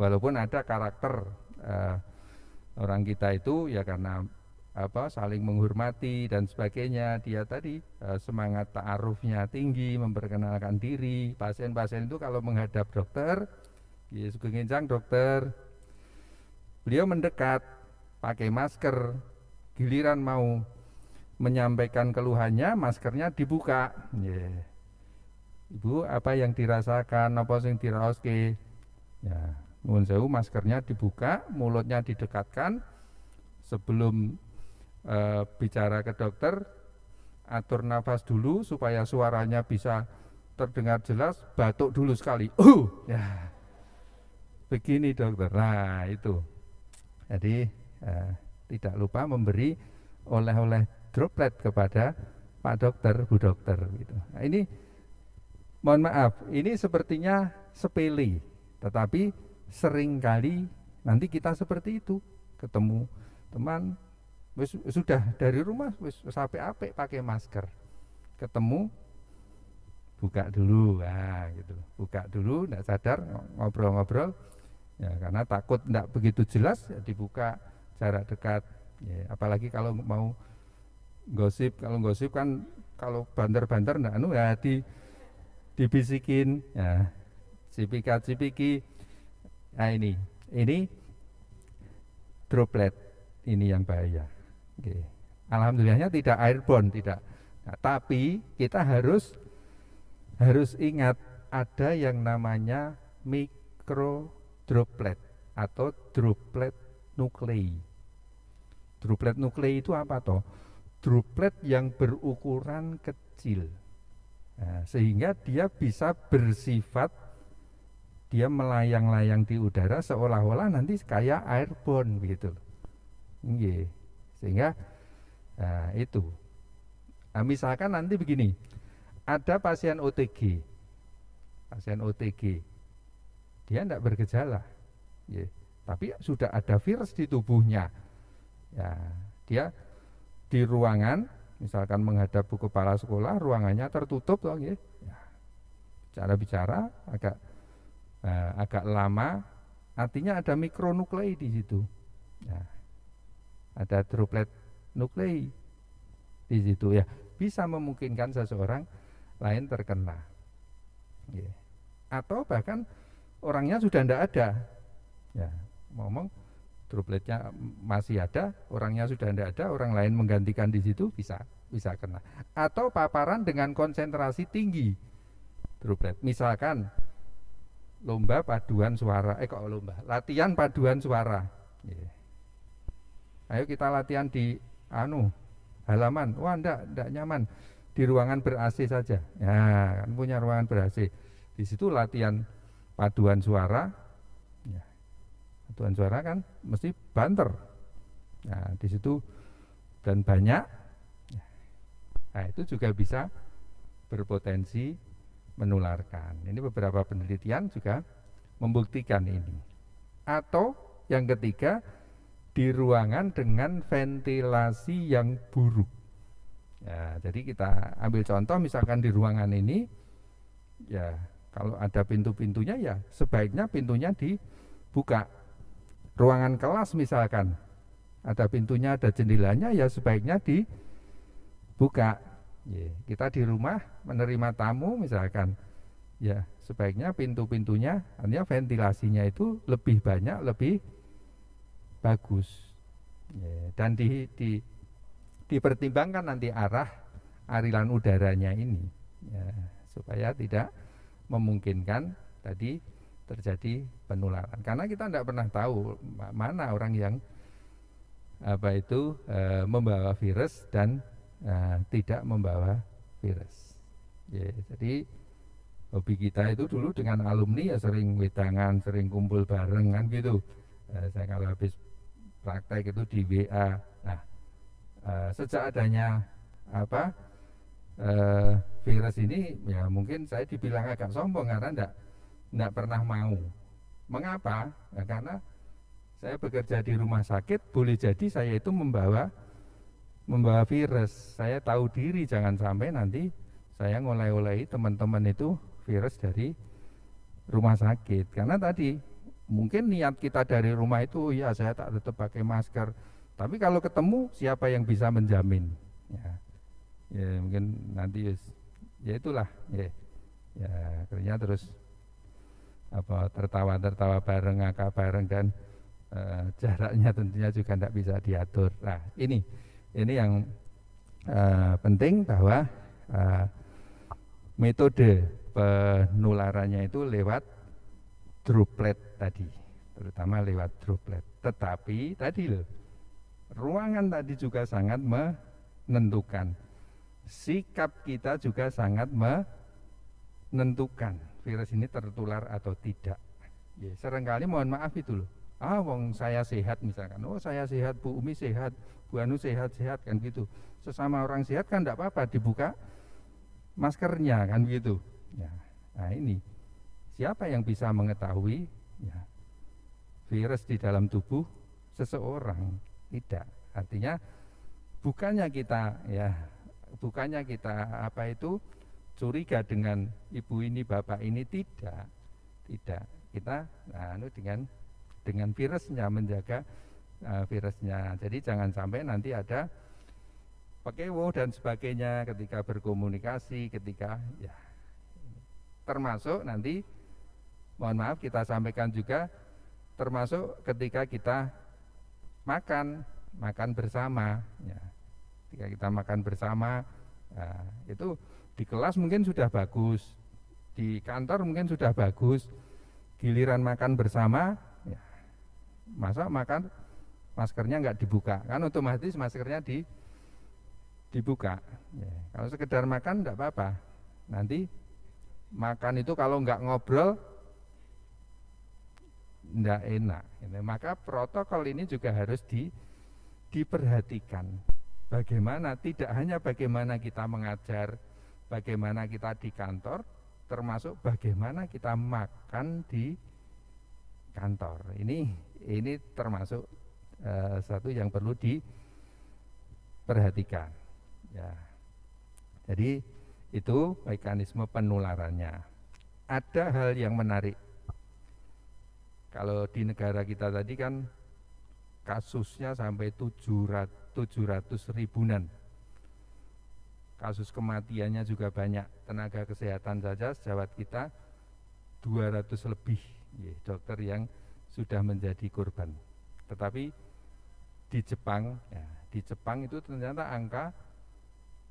C: Walaupun ada karakter uh, orang kita itu ya karena apa saling menghormati dan sebagainya dia tadi e, semangat taarufnya tinggi memperkenalkan diri pasien-pasien itu kalau menghadap dokter Yesus Enjang dokter. Beliau mendekat pakai masker, giliran mau menyampaikan keluhannya, maskernya dibuka. Ya. Ibu, apa yang dirasakan? Apa yang diraoske? Ya, nuwun sewu maskernya dibuka, mulutnya didekatkan. Sebelum e, bicara ke dokter, atur nafas dulu supaya suaranya bisa terdengar jelas. Batuk dulu sekali. Uh, ya begini dokter nah itu jadi eh, tidak lupa memberi oleh-oleh droplet kepada pak dokter bu dokter gitu nah, ini mohon maaf ini sepertinya sepele tetapi seringkali nanti kita seperti itu ketemu teman wis, sudah dari rumah wis sampai ape pakai masker ketemu buka dulu nah, gitu buka dulu tidak sadar ngobrol-ngobrol ya karena takut tidak begitu jelas ya dibuka jarak dekat ya, apalagi kalau mau gosip kalau gosip kan kalau banter-banter ndak anu ya di dibisikin ya cipika cipiki nah ini ini droplet ini yang bahaya Oke. alhamdulillahnya tidak airborne tidak nah, tapi kita harus harus ingat ada yang namanya mikro droplet atau droplet nuklei. Droplet nuklei itu apa toh? Droplet yang berukuran kecil. Nah, sehingga dia bisa bersifat dia melayang-layang di udara seolah-olah nanti kayak airborne begitu. Iya. Sehingga nah, itu. Nah, misalkan nanti begini, ada pasien OTG. Pasien OTG dia tidak bergejala ya, tapi sudah ada virus di tubuhnya ya dia di ruangan misalkan menghadap buku kepala sekolah ruangannya tertutup toh ya. cara bicara agak eh, agak lama artinya ada mikronuklei di situ ya. ada droplet nuklei di situ ya bisa memungkinkan seseorang lain terkena ya. atau bahkan orangnya sudah tidak ada. Ya, ngomong dropletnya masih ada, orangnya sudah tidak ada, orang lain menggantikan di situ bisa bisa kena. Atau paparan dengan konsentrasi tinggi droplet. Misalkan lomba paduan suara, eh kok lomba, latihan paduan suara. Yeah. Ayo kita latihan di anu halaman. Wah, ndak ndak nyaman. Di ruangan ber AC saja. Ya, kan punya ruangan ber AC. Di situ latihan paduan suara ya, paduan suara kan mesti banter nah di situ dan banyak ya, nah itu juga bisa berpotensi menularkan ini beberapa penelitian juga membuktikan ini atau yang ketiga di ruangan dengan ventilasi yang buruk. Ya, jadi kita ambil contoh misalkan di ruangan ini ya kalau ada pintu-pintunya ya sebaiknya pintunya dibuka. Ruangan kelas misalkan ada pintunya, ada jendelanya ya sebaiknya dibuka. Kita di rumah menerima tamu misalkan ya sebaiknya pintu-pintunya artinya ventilasinya itu lebih banyak, lebih bagus. Dan di, di dipertimbangkan nanti arah arilan udaranya ini ya, supaya tidak memungkinkan tadi terjadi penularan karena kita tidak pernah tahu mana orang yang apa itu e, membawa virus dan e, tidak membawa virus. Ya, jadi hobi kita itu dulu dengan alumni ya sering wedangan, sering kumpul bareng kan gitu. E, saya kalau habis praktek itu di WA. Nah, e, sejak adanya apa uh, virus ini ya mungkin saya dibilang agak sombong karena enggak enggak pernah mau. Mengapa? Ya, karena saya bekerja di rumah sakit, boleh jadi saya itu membawa membawa virus. Saya tahu diri jangan sampai nanti saya ngolai olehi teman-teman itu virus dari rumah sakit. Karena tadi mungkin niat kita dari rumah itu ya saya tak tetap pakai masker. Tapi kalau ketemu siapa yang bisa menjamin? Ya ya mungkin nanti yus. ya itulah ya ya akhirnya terus apa tertawa tertawa bareng ngakak bareng dan e, jaraknya tentunya juga tidak bisa diatur nah ini ini yang e, penting bahwa e, metode penularannya itu lewat droplet tadi terutama lewat droplet tetapi tadi loh ruangan tadi juga sangat menentukan sikap kita juga sangat menentukan virus ini tertular atau tidak. Ya, seringkali mohon maaf itu loh. Ah, wong saya sehat misalkan. Oh, saya sehat, Bu Umi sehat, Bu Anu sehat-sehat kan gitu. Sesama orang sehat kan tidak apa-apa dibuka maskernya kan gitu. Ya, nah ini siapa yang bisa mengetahui ya, virus di dalam tubuh seseorang? Tidak. Artinya bukannya kita ya bukannya kita apa itu curiga dengan ibu ini bapak ini tidak tidak kita nah, dengan dengan virusnya menjaga uh, virusnya jadi jangan sampai nanti ada pakewo dan sebagainya ketika berkomunikasi ketika ya termasuk nanti mohon maaf kita sampaikan juga termasuk ketika kita makan makan bersama ya ketika kita makan bersama nah, itu di kelas mungkin sudah bagus di kantor mungkin sudah bagus giliran makan bersama ya, masa makan maskernya nggak dibuka kan otomatis maskernya di dibuka ya, kalau sekedar makan enggak apa-apa nanti makan itu kalau nggak ngobrol enggak enak. Maka protokol ini juga harus di, diperhatikan bagaimana tidak hanya bagaimana kita mengajar, bagaimana kita di kantor, termasuk bagaimana kita makan di kantor. Ini ini termasuk uh, satu yang perlu diperhatikan. Ya. Jadi itu mekanisme penularannya. Ada hal yang menarik. Kalau di negara kita tadi kan kasusnya sampai 700 700 ribuan. Kasus kematiannya juga banyak. Tenaga kesehatan saja sejawat kita 200 lebih ya, dokter yang sudah menjadi korban. Tetapi di Jepang, ya, di Jepang itu ternyata angka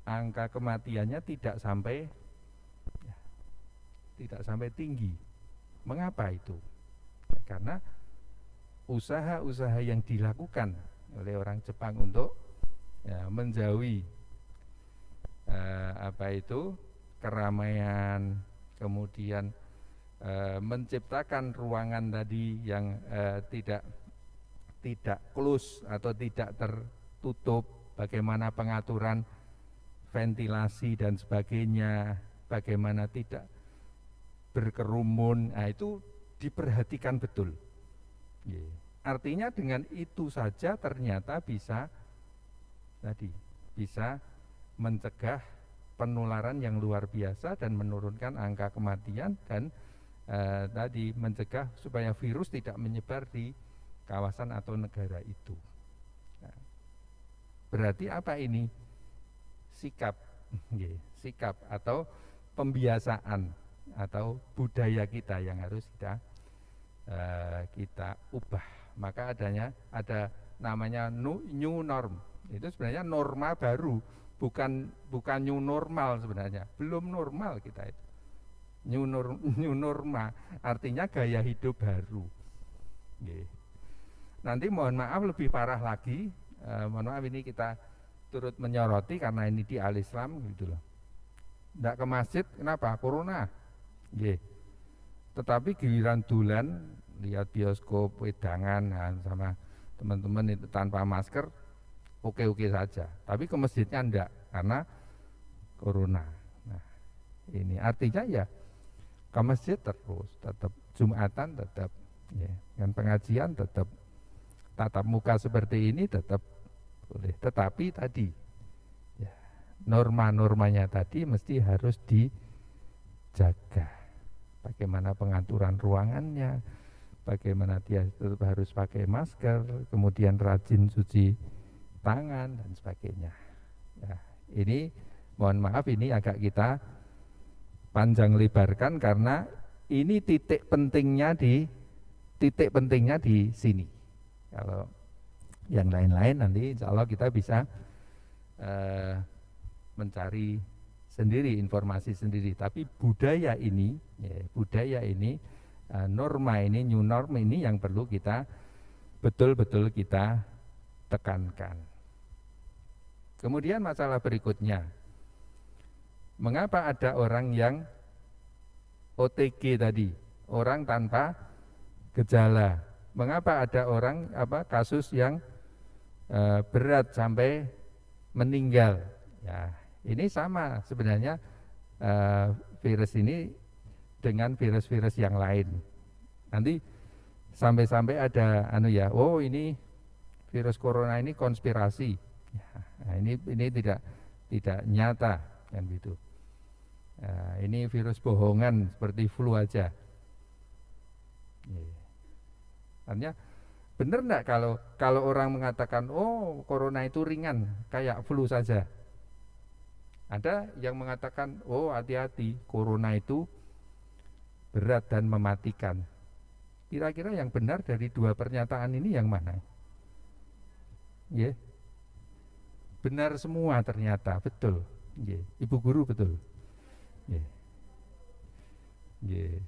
C: angka kematiannya tidak sampai ya, tidak sampai tinggi. Mengapa itu? Ya, karena usaha-usaha yang dilakukan oleh orang Jepang untuk ya, menjauhi eh, apa itu keramaian, kemudian eh, menciptakan ruangan tadi yang eh, tidak tidak close atau tidak tertutup, bagaimana pengaturan ventilasi dan sebagainya, bagaimana tidak berkerumun, nah itu diperhatikan betul. Yeah. Artinya dengan itu saja ternyata bisa tadi bisa mencegah penularan yang luar biasa dan menurunkan angka kematian dan e, tadi mencegah supaya virus tidak menyebar di kawasan atau negara itu. Nah, berarti apa ini? Sikap, *laughs* sikap atau pembiasaan atau budaya kita yang harus kita eh, kita ubah maka adanya ada namanya new, norm itu sebenarnya norma baru bukan bukan new normal sebenarnya belum normal kita itu new, norm, *laughs* new norma artinya gaya hidup baru nanti mohon maaf lebih parah lagi eh, mohon maaf ini kita turut menyoroti karena ini di al Islam gitu loh tidak ke masjid kenapa corona Gih. tetapi giliran dulan lihat bioskop wedangan nah, sama teman-teman itu tanpa masker oke-oke saja tapi ke masjidnya enggak karena corona nah ini artinya ya ke masjid terus tetap jumatan tetap ya dan pengajian tetap tatap muka seperti ini tetap boleh tetapi tadi ya norma-normanya tadi mesti harus dijaga bagaimana pengaturan ruangannya bagaimana dia ya, tetap harus pakai masker, kemudian rajin cuci tangan dan sebagainya. Ya, ini mohon maaf ini agak kita panjang lebarkan karena ini titik pentingnya di titik pentingnya di sini. Kalau yang lain-lain nanti insya Allah kita bisa eh, mencari sendiri informasi sendiri. Tapi budaya ini, ya, budaya ini Eh, norma ini, new norm ini yang perlu kita betul-betul kita tekankan. Kemudian masalah berikutnya, mengapa ada orang yang OTG tadi, orang tanpa gejala? Mengapa ada orang apa kasus yang e, berat sampai meninggal? Ya, ini sama sebenarnya e, virus ini dengan virus-virus yang lain. Nanti sampai-sampai ada anu ya, oh ini virus corona ini konspirasi. Ya, nah, ini ini tidak tidak nyata kan gitu. Nah, ini virus bohongan seperti flu aja. Iya. Artinya benar enggak kalau kalau orang mengatakan oh corona itu ringan kayak flu saja. Ada yang mengatakan oh hati-hati corona itu berat dan mematikan. Kira-kira yang benar dari dua pernyataan ini yang mana? Ya. Benar semua ternyata, betul. Yeah. Ibu guru betul. Yeah. Yeah.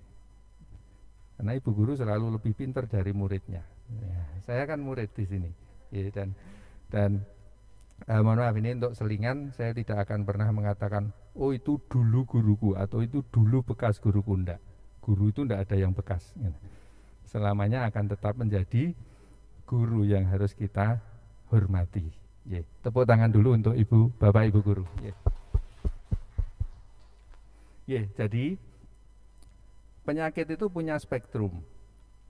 C: Karena ibu guru selalu lebih pintar dari muridnya. Ya, saya kan murid di sini. Ya, dan dan eh, mohon maaf ini untuk selingan saya tidak akan pernah mengatakan oh itu dulu guruku atau itu dulu bekas guruku ndak guru itu tidak ada yang bekas gitu. selamanya akan tetap menjadi guru yang harus kita hormati yeah. tepuk tangan dulu untuk ibu bapak ibu guru yeah. Yeah, jadi penyakit itu punya spektrum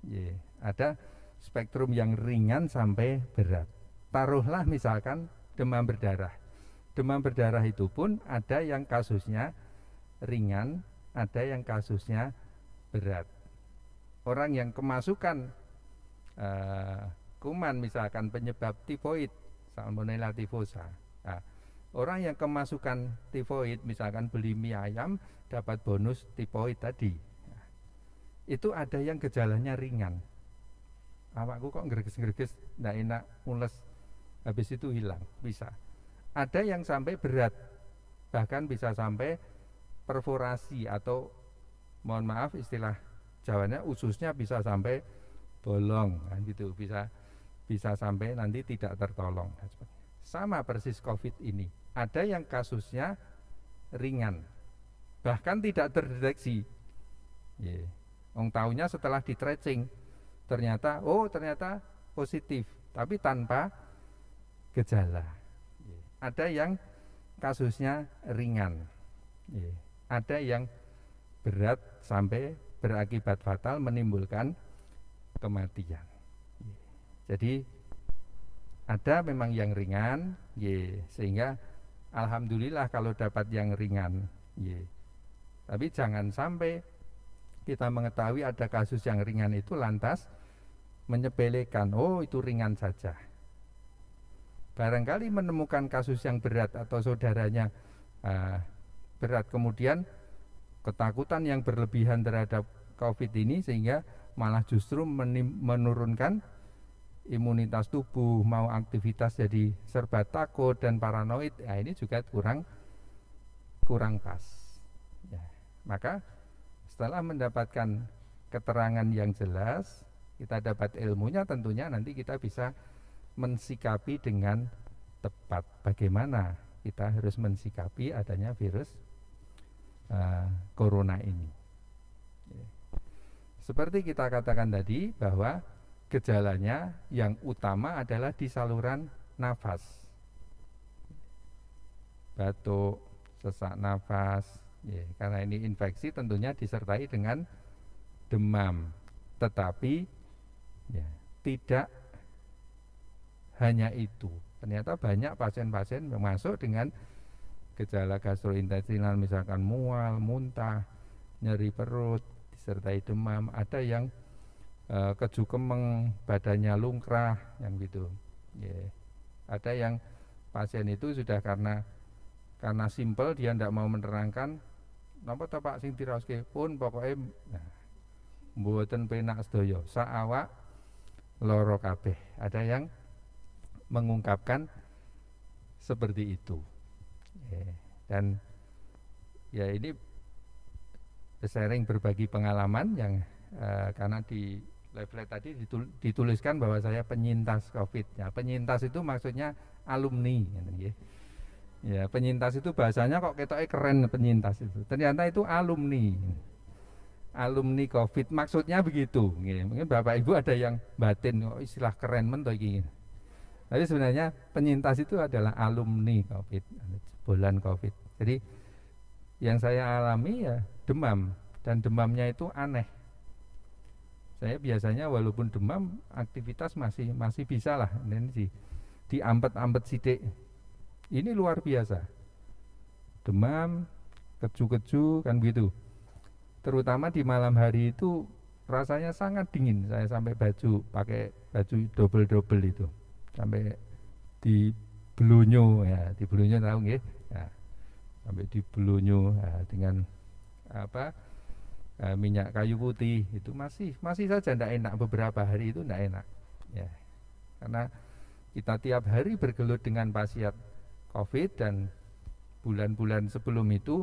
C: yeah. ada spektrum yang ringan sampai berat taruhlah misalkan demam berdarah demam berdarah itu pun ada yang kasusnya ringan, ada yang kasusnya berat. Orang yang kemasukan uh, kuman misalkan penyebab tifoid, salmonella tifosa. Nah, orang yang kemasukan tifoid misalkan beli mie ayam dapat bonus tifoid tadi. Nah, itu ada yang gejalanya ringan. Awakku kok greges-greges, ndak enak, mules. Habis itu hilang, bisa. Ada yang sampai berat, bahkan bisa sampai perforasi atau mohon maaf istilah Jawanya ususnya bisa sampai bolong kan gitu bisa bisa sampai nanti tidak tertolong sama persis covid ini ada yang kasusnya ringan bahkan tidak terdeteksi yeah. Ong tahunya setelah di tracing ternyata oh ternyata positif tapi tanpa gejala yeah. ada yang kasusnya ringan yeah. ada yang berat sampai berakibat fatal menimbulkan kematian. Jadi ada memang yang ringan, ye, sehingga alhamdulillah kalau dapat yang ringan, ye. Tapi jangan sampai kita mengetahui ada kasus yang ringan itu lantas menyepelekan, oh itu ringan saja. Barangkali menemukan kasus yang berat atau saudaranya uh, berat kemudian ketakutan yang berlebihan terhadap COVID ini sehingga malah justru menurunkan imunitas tubuh, mau aktivitas jadi serba takut dan paranoid. Nah, ini juga kurang kurang pas. Ya. Maka setelah mendapatkan keterangan yang jelas, kita dapat ilmunya tentunya nanti kita bisa mensikapi dengan tepat bagaimana kita harus mensikapi adanya virus uh, corona ini. Seperti kita katakan tadi bahwa gejalanya yang utama adalah di saluran nafas. Batuk, sesak nafas, ya, karena ini infeksi tentunya disertai dengan demam. Tetapi ya, tidak hanya itu. Ternyata banyak pasien-pasien yang masuk dengan gejala gastrointestinal misalkan mual, muntah, nyeri perut, disertai demam, ada yang e, keju kemeng, badannya lungkrah, yang gitu. Yeah. Ada yang pasien itu sudah karena karena simpel dia tidak mau menerangkan nopo ta Pak sing dirauske pun pokoknya nah, mboten penak sedaya saawak loro kabeh ada yang mengungkapkan seperti itu dan ya ini sharing berbagi pengalaman yang uh, karena di leaflet tadi dituliskan bahwa saya penyintas COVID. Ya, penyintas itu maksudnya alumni. Gitu, ya. ya. penyintas itu bahasanya kok kita keren penyintas itu. Ternyata itu alumni. Alumni COVID maksudnya begitu. Ya. Mungkin Bapak Ibu ada yang batin oh, istilah keren gini. Tapi sebenarnya penyintas itu adalah alumni COVID bulan COVID. Jadi yang saya alami ya demam dan demamnya itu aneh. Saya biasanya walaupun demam aktivitas masih masih bisa lah ini di diampet-ampet sidik. Ini luar biasa. Demam, keju-keju kan begitu. Terutama di malam hari itu rasanya sangat dingin. Saya sampai baju pakai baju double-double itu sampai di Blonyo ya, di Blonyo tahu nggih. Ya, sampai di Blonyo ya, dengan apa? ya, minyak kayu putih itu masih masih saja tidak enak beberapa hari itu tidak enak ya karena kita tiap hari bergelut dengan pasien covid dan bulan-bulan sebelum itu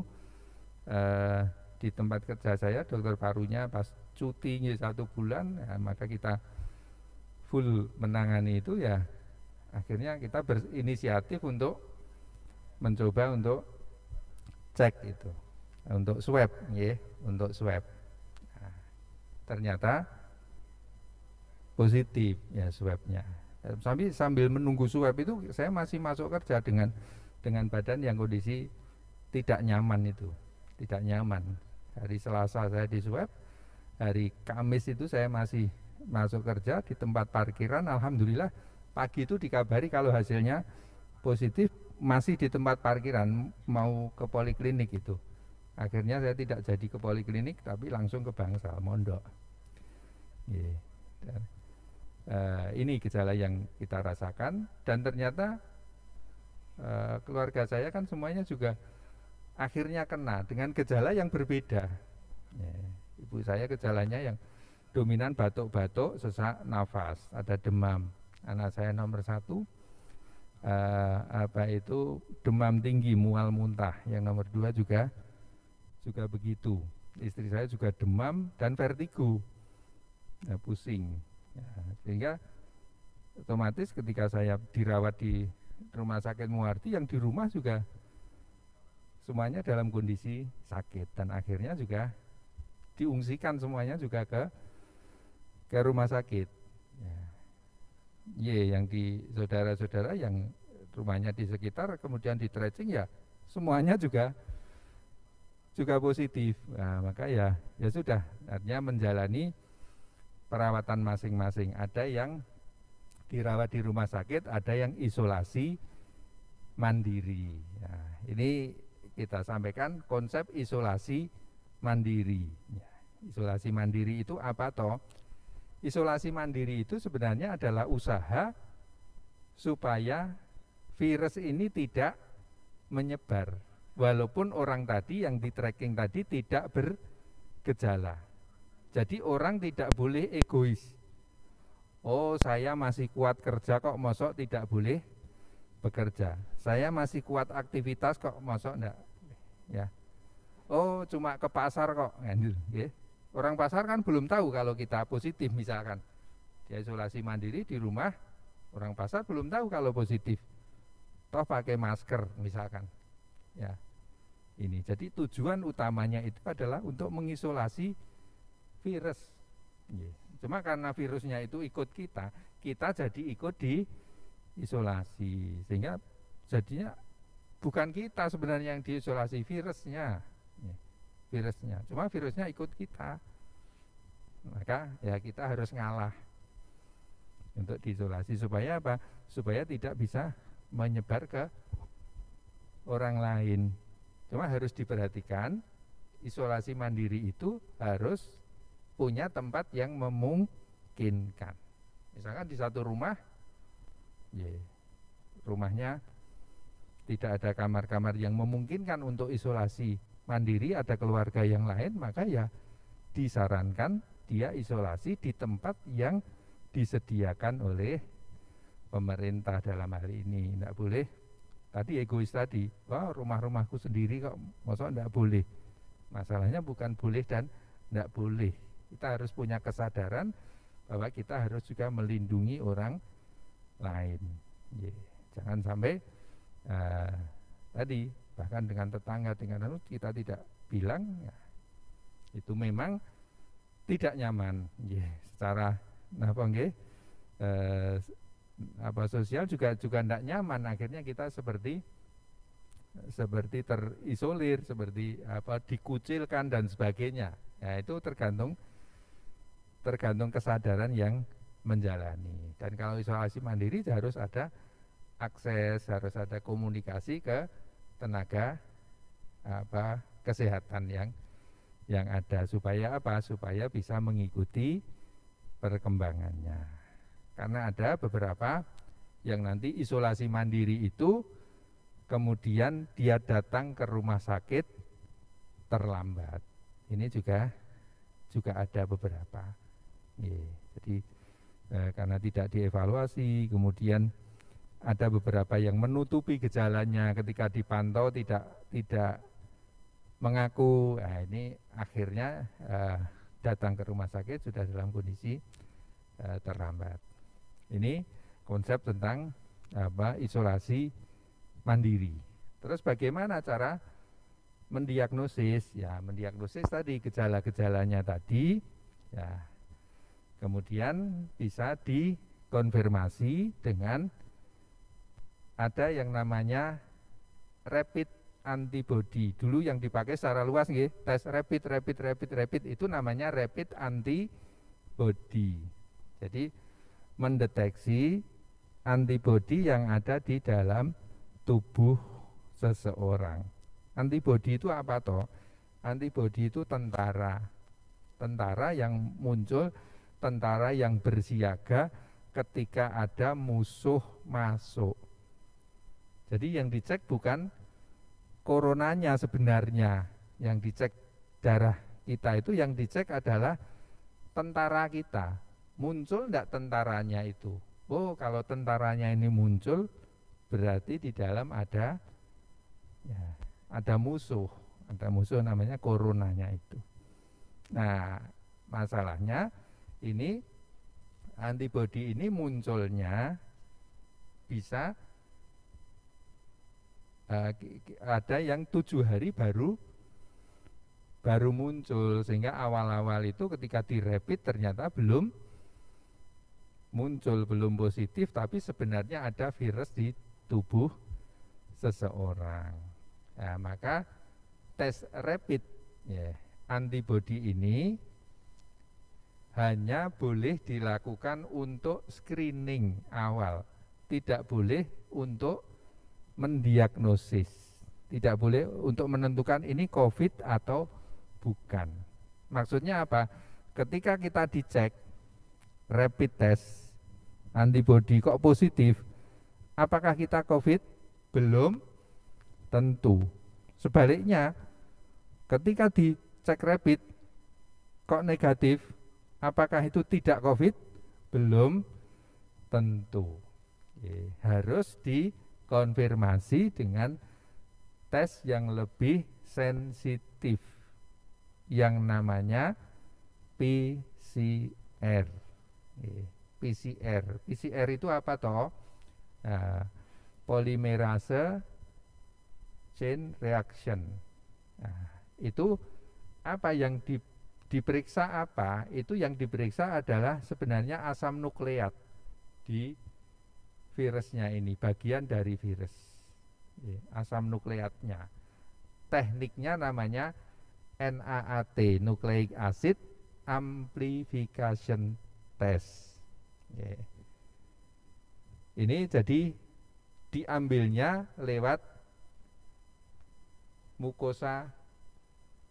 C: eh, di tempat kerja saya dokter parunya pas cutinya satu bulan ya, maka kita full menangani itu ya akhirnya kita berinisiatif untuk mencoba untuk cek itu untuk swab ya untuk swab nah, ternyata positif ya swabnya sambil sambil menunggu swab itu saya masih masuk kerja dengan dengan badan yang kondisi tidak nyaman itu tidak nyaman hari Selasa saya di swab hari Kamis itu saya masih masuk kerja di tempat parkiran alhamdulillah pagi itu dikabari kalau hasilnya positif masih di tempat parkiran mau ke poliklinik itu akhirnya saya tidak jadi ke poliklinik tapi langsung ke bangsa mondok yeah. uh, eh, ini gejala yang kita rasakan dan ternyata uh, keluarga saya kan semuanya juga akhirnya kena dengan gejala yang berbeda yeah. ibu saya gejalanya yang dominan batuk-batuk sesak nafas ada demam anak saya nomor satu uh, eh, apa itu demam tinggi mual muntah yang nomor dua juga juga begitu istri saya juga demam dan vertigo ya, pusing ya, sehingga otomatis ketika saya dirawat di rumah sakit Muwardi, yang di rumah juga semuanya dalam kondisi sakit dan akhirnya juga diungsikan semuanya juga ke ke rumah sakit Y yang di saudara-saudara yang rumahnya di sekitar kemudian di tracing ya semuanya juga juga positif. Nah, maka ya ya sudah artinya menjalani perawatan masing-masing. Ada yang dirawat di rumah sakit, ada yang isolasi mandiri. Nah, ini kita sampaikan konsep isolasi mandiri. Nah, isolasi mandiri itu apa toh? isolasi mandiri itu sebenarnya adalah usaha supaya virus ini tidak menyebar walaupun orang tadi yang di tracking tadi tidak bergejala. Jadi orang tidak boleh egois. Oh, saya masih kuat kerja kok mosok tidak boleh bekerja. Saya masih kuat aktivitas kok mosok enggak. Ya. Oh, cuma ke pasar kok. Ya. Orang pasar kan belum tahu kalau kita positif misalkan. Dia isolasi mandiri di rumah, orang pasar belum tahu kalau positif. Toh pakai masker misalkan. Ya. Ini. Jadi tujuan utamanya itu adalah untuk mengisolasi virus. Iya. Cuma karena virusnya itu ikut kita, kita jadi ikut di isolasi. Sehingga jadinya bukan kita sebenarnya yang diisolasi virusnya virusnya cuma virusnya ikut kita maka ya kita harus ngalah untuk diisolasi supaya apa supaya tidak bisa menyebar ke orang lain cuma harus diperhatikan isolasi mandiri itu harus punya tempat yang memungkinkan misalkan di satu rumah ya, rumahnya tidak ada kamar-kamar yang memungkinkan untuk isolasi mandiri, ada keluarga yang lain, maka ya disarankan dia isolasi di tempat yang disediakan oleh pemerintah dalam hal ini. Tidak boleh tadi egois tadi, wah rumah-rumahku sendiri kok, masa tidak boleh. Masalahnya bukan boleh dan tidak boleh. Kita harus punya kesadaran bahwa kita harus juga melindungi orang lain. Jangan sampai uh, tadi bahkan dengan tetangga dengan lalu kita tidak bilang ya, itu memang tidak nyaman ya, secara apa enggak, eh, apa sosial juga juga tidak nyaman akhirnya kita seperti seperti terisolir seperti apa dikucilkan dan sebagainya ya itu tergantung tergantung kesadaran yang menjalani dan kalau isolasi mandiri harus ada akses harus ada komunikasi ke tenaga apa kesehatan yang yang ada supaya apa supaya bisa mengikuti perkembangannya karena ada beberapa yang nanti isolasi mandiri itu kemudian dia datang ke rumah sakit terlambat ini juga juga ada beberapa jadi eh, karena tidak dievaluasi kemudian ada beberapa yang menutupi gejalanya ketika dipantau tidak tidak mengaku nah, ini akhirnya uh, datang ke rumah sakit sudah dalam kondisi uh, terlambat ini konsep tentang apa isolasi mandiri terus bagaimana cara mendiagnosis ya mendiagnosis tadi gejala-gejalanya tadi ya kemudian bisa dikonfirmasi dengan ada yang namanya rapid antibody. Dulu yang dipakai secara luas nggih, tes rapid rapid rapid rapid itu namanya rapid antibody. Jadi mendeteksi antibody yang ada di dalam tubuh seseorang. Antibody itu apa toh? Antibody itu tentara. Tentara yang muncul, tentara yang bersiaga ketika ada musuh masuk jadi yang dicek bukan coronanya sebenarnya, yang dicek darah kita itu yang dicek adalah tentara kita. Muncul enggak tentaranya itu? Oh, kalau tentaranya ini muncul berarti di dalam ada ya, ada musuh, ada musuh namanya coronanya itu. Nah, masalahnya ini antibodi ini munculnya bisa Eh, ada yang tujuh hari baru baru muncul sehingga awal-awal itu ketika di rapid ternyata belum muncul belum positif tapi sebenarnya ada virus di tubuh seseorang nah, maka tes rapid ya, antibody ini hanya boleh dilakukan untuk screening awal tidak boleh untuk mendiagnosis. Tidak boleh untuk menentukan ini COVID atau bukan. Maksudnya apa? Ketika kita dicek rapid test antibody kok positif, apakah kita COVID? Belum tentu. Sebaliknya, ketika dicek rapid kok negatif, apakah itu tidak COVID? Belum tentu. Harus di konfirmasi dengan tes yang lebih sensitif yang namanya PCR. PCR. PCR itu apa toh? Nah, polimerase chain reaction. Nah, itu apa yang di, diperiksa apa? Itu yang diperiksa adalah sebenarnya asam nukleat di virusnya ini, bagian dari virus iya, asam nukleatnya. Tekniknya namanya NAAT, Nucleic Acid Amplification Test. Iya. Ini jadi diambilnya lewat mukosa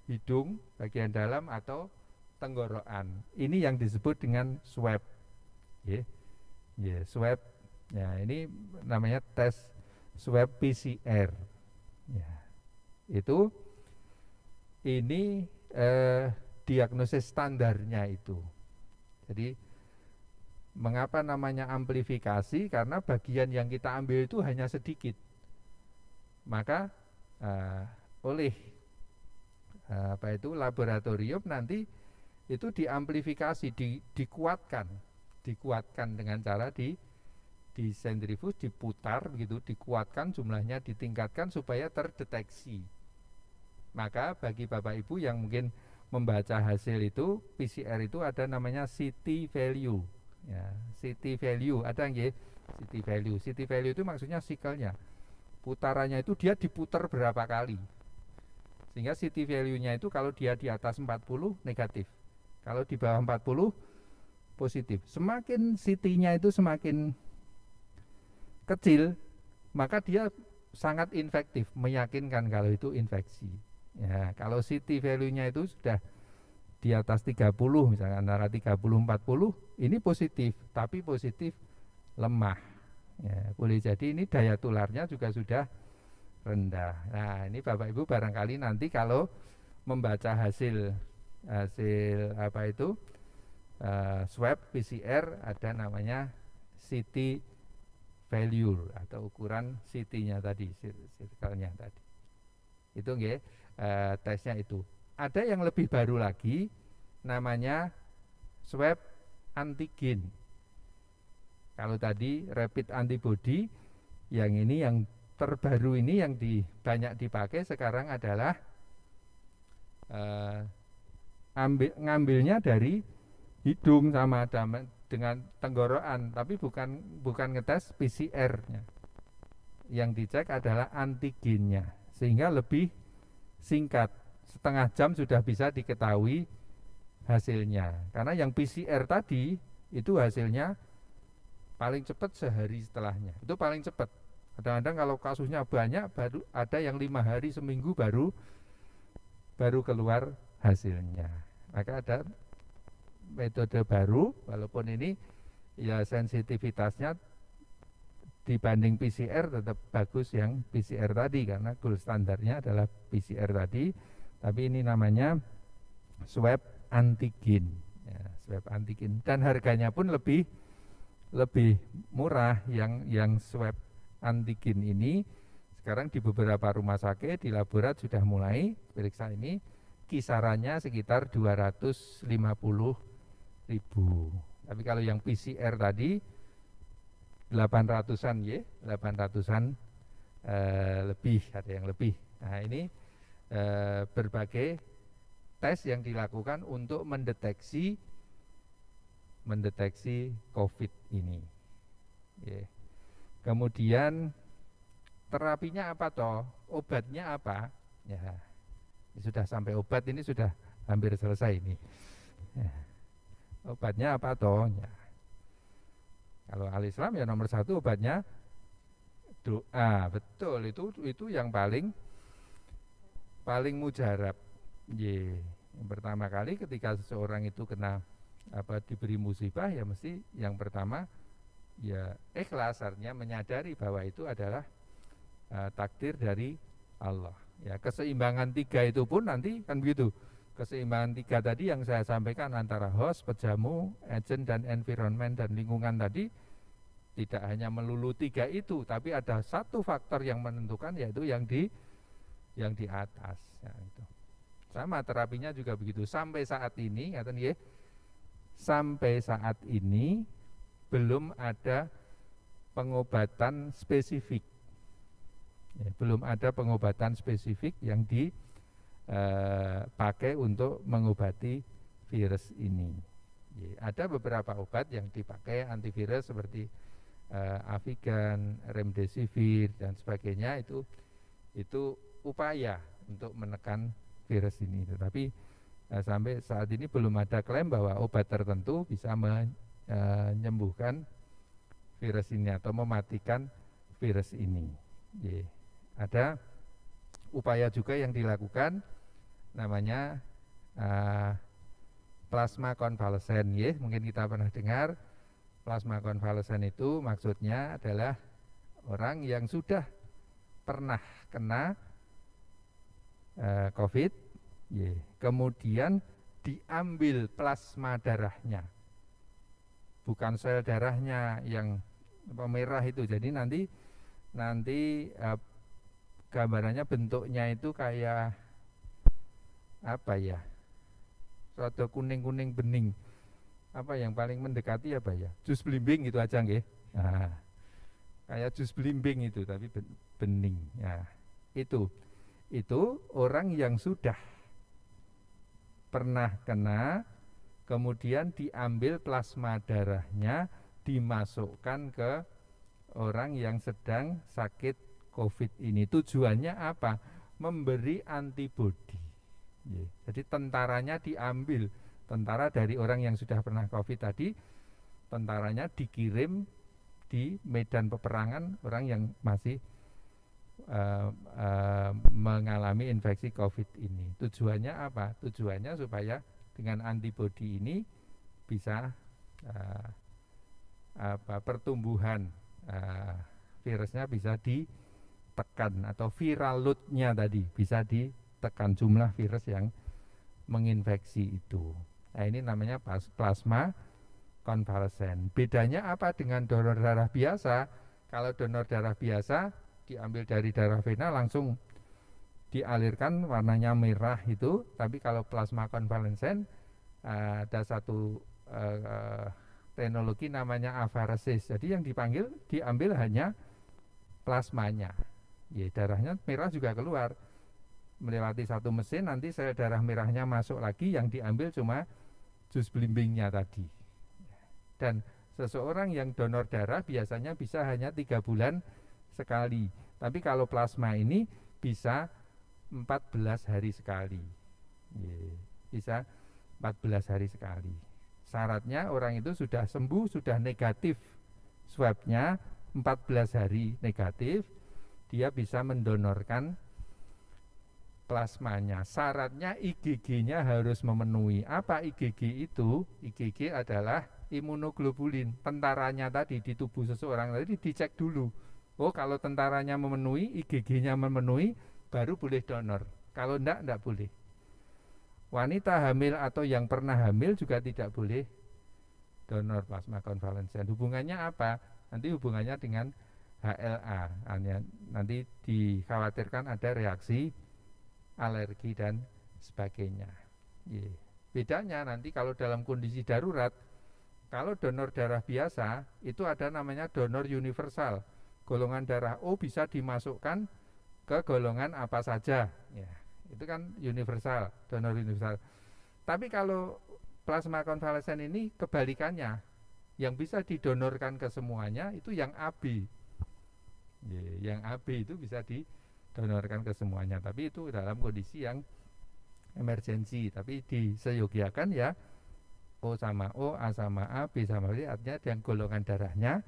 C: hidung bagian dalam atau tenggorokan. Ini yang disebut dengan swab. Yeah. Iya, swab Ya, ini namanya tes swab PCR. Ya. Itu ini eh, diagnosis standarnya itu. Jadi mengapa namanya amplifikasi? Karena bagian yang kita ambil itu hanya sedikit. Maka eh, oleh eh, apa itu laboratorium nanti itu diamplifikasi, di, dikuatkan, dikuatkan dengan cara di di sentrifuge diputar begitu dikuatkan jumlahnya ditingkatkan supaya terdeteksi maka bagi bapak ibu yang mungkin membaca hasil itu PCR itu ada namanya Ct value ya city value ada yang nggih Ct value Ct value itu maksudnya sikelnya putarannya itu dia diputar berapa kali sehingga Ct value-nya itu kalau dia di atas 40 negatif kalau di bawah 40 positif semakin ct nya itu semakin kecil maka dia sangat infektif meyakinkan kalau itu infeksi ya kalau Ct value-nya itu sudah di atas 30 misalnya antara 30 40 ini positif tapi positif lemah ya, boleh jadi ini daya tularnya juga sudah rendah nah ini bapak ibu barangkali nanti kalau membaca hasil hasil apa itu uh, swab PCR ada namanya CT value atau ukuran city-nya tadi, circle-nya tadi. Itu nggih, eh, tesnya itu. Ada yang lebih baru lagi namanya swab antigen. Kalau tadi rapid antibody, yang ini yang terbaru ini yang di, banyak dipakai sekarang adalah eh, ambil, ngambilnya dari hidung sama dengan tenggorokan, tapi bukan bukan ngetes PCR-nya. Yang dicek adalah antigennya, sehingga lebih singkat. Setengah jam sudah bisa diketahui hasilnya. Karena yang PCR tadi itu hasilnya paling cepat sehari setelahnya. Itu paling cepat. Kadang-kadang kalau kasusnya banyak baru ada yang lima hari seminggu baru baru keluar hasilnya. Maka ada metode baru walaupun ini ya sensitivitasnya dibanding PCR tetap bagus yang PCR tadi karena gold standarnya adalah PCR tadi tapi ini namanya swab antigen ya, swab antigen dan harganya pun lebih lebih murah yang yang swab antigen ini sekarang di beberapa rumah sakit di laborat sudah mulai periksa ini kisarannya sekitar 250 ribu. Tapi kalau yang PCR tadi 800-an ya, 800-an e, lebih, ada yang lebih. Nah, ini e, berbagai tes yang dilakukan untuk mendeteksi mendeteksi COVID ini. Ya. Kemudian terapinya apa toh? Obatnya apa? Ya. Sudah sampai obat ini sudah hampir selesai ini. Ya obatnya apa tohnya kalau al Islam ya nomor satu obatnya doa betul itu itu yang paling paling mujarab ye pertama kali ketika seseorang itu kena apa diberi musibah ya mesti yang pertama ya ikhlas artinya menyadari bahwa itu adalah uh, takdir dari Allah ya keseimbangan tiga itu pun nanti kan begitu keseimbangan tiga tadi yang saya sampaikan antara host, pejamu, agent, dan environment dan lingkungan tadi tidak hanya melulu tiga itu, tapi ada satu faktor yang menentukan yaitu yang di yang di atas. Ya, itu. Sama terapinya juga begitu. Sampai saat ini, ngatain ya, sampai saat ini belum ada pengobatan spesifik. Ya, belum ada pengobatan spesifik yang di Eh, pakai untuk mengobati virus ini. Ada beberapa obat yang dipakai antivirus seperti uh, Avigan, Remdesivir dan sebagainya itu itu upaya untuk menekan virus ini. Tetapi uh, sampai saat ini belum ada klaim bahwa obat tertentu bisa menyembuhkan virus ini atau mematikan virus ini. Ada upaya juga yang dilakukan namanya uh, plasma konvalesen ya mungkin kita pernah dengar plasma konvalesen itu maksudnya adalah orang yang sudah pernah kena uh, COVID ya kemudian diambil plasma darahnya bukan sel darahnya yang merah itu jadi nanti nanti uh, gambarannya bentuknya itu kayak apa ya suatu kuning kuning bening apa yang paling mendekati apa ya jus belimbing gitu aja nggih nah, kayak jus belimbing itu tapi bening ya itu itu orang yang sudah pernah kena kemudian diambil plasma darahnya dimasukkan ke orang yang sedang sakit COVID ini tujuannya apa memberi antibodi Iya. Jadi tentaranya diambil, tentara dari orang yang sudah pernah Covid tadi, tentaranya dikirim di medan peperangan orang yang masih uh, uh, mengalami infeksi Covid ini. Tujuannya apa? Tujuannya supaya dengan antibodi ini bisa uh, apa pertumbuhan uh, virusnya bisa ditekan atau viral loadnya tadi bisa di tekan jumlah virus yang menginfeksi itu. Nah, ini namanya plasma konvalesen. Bedanya apa dengan donor darah biasa? Kalau donor darah biasa diambil dari darah vena langsung dialirkan warnanya merah itu, tapi kalau plasma konvalesen eh, ada satu eh, teknologi namanya avaresis. Jadi yang dipanggil diambil hanya plasmanya. Ya darahnya merah juga keluar melewati satu mesin nanti sel darah merahnya masuk lagi yang diambil cuma jus belimbingnya tadi dan seseorang yang donor darah biasanya bisa hanya tiga bulan sekali tapi kalau plasma ini bisa 14 hari sekali bisa 14 hari sekali syaratnya orang itu sudah sembuh sudah negatif swabnya 14 hari negatif dia bisa mendonorkan plasmanya. Syaratnya IgG-nya harus memenuhi. Apa IgG itu? IgG adalah imunoglobulin, tentaranya tadi di tubuh seseorang tadi dicek dulu. Oh, kalau tentaranya memenuhi, IgG-nya memenuhi, baru boleh donor. Kalau enggak, enggak boleh. Wanita hamil atau yang pernah hamil juga tidak boleh donor plasma konvalesen. Hubungannya apa? Nanti hubungannya dengan HLA. Nanti dikhawatirkan ada reaksi alergi dan sebagainya. Iya. Bedanya nanti kalau dalam kondisi darurat, kalau donor darah biasa itu ada namanya donor universal. Golongan darah O bisa dimasukkan ke golongan apa saja. Ya, itu kan universal, donor universal. Tapi kalau plasma konvalesen ini kebalikannya, yang bisa didonorkan ke semuanya itu yang AB. Iya, yang AB itu bisa di donorkan ke semuanya tapi itu dalam kondisi yang emergensi tapi di seyogiakan ya O sama O, A sama A, B sama B artinya yang golongan darahnya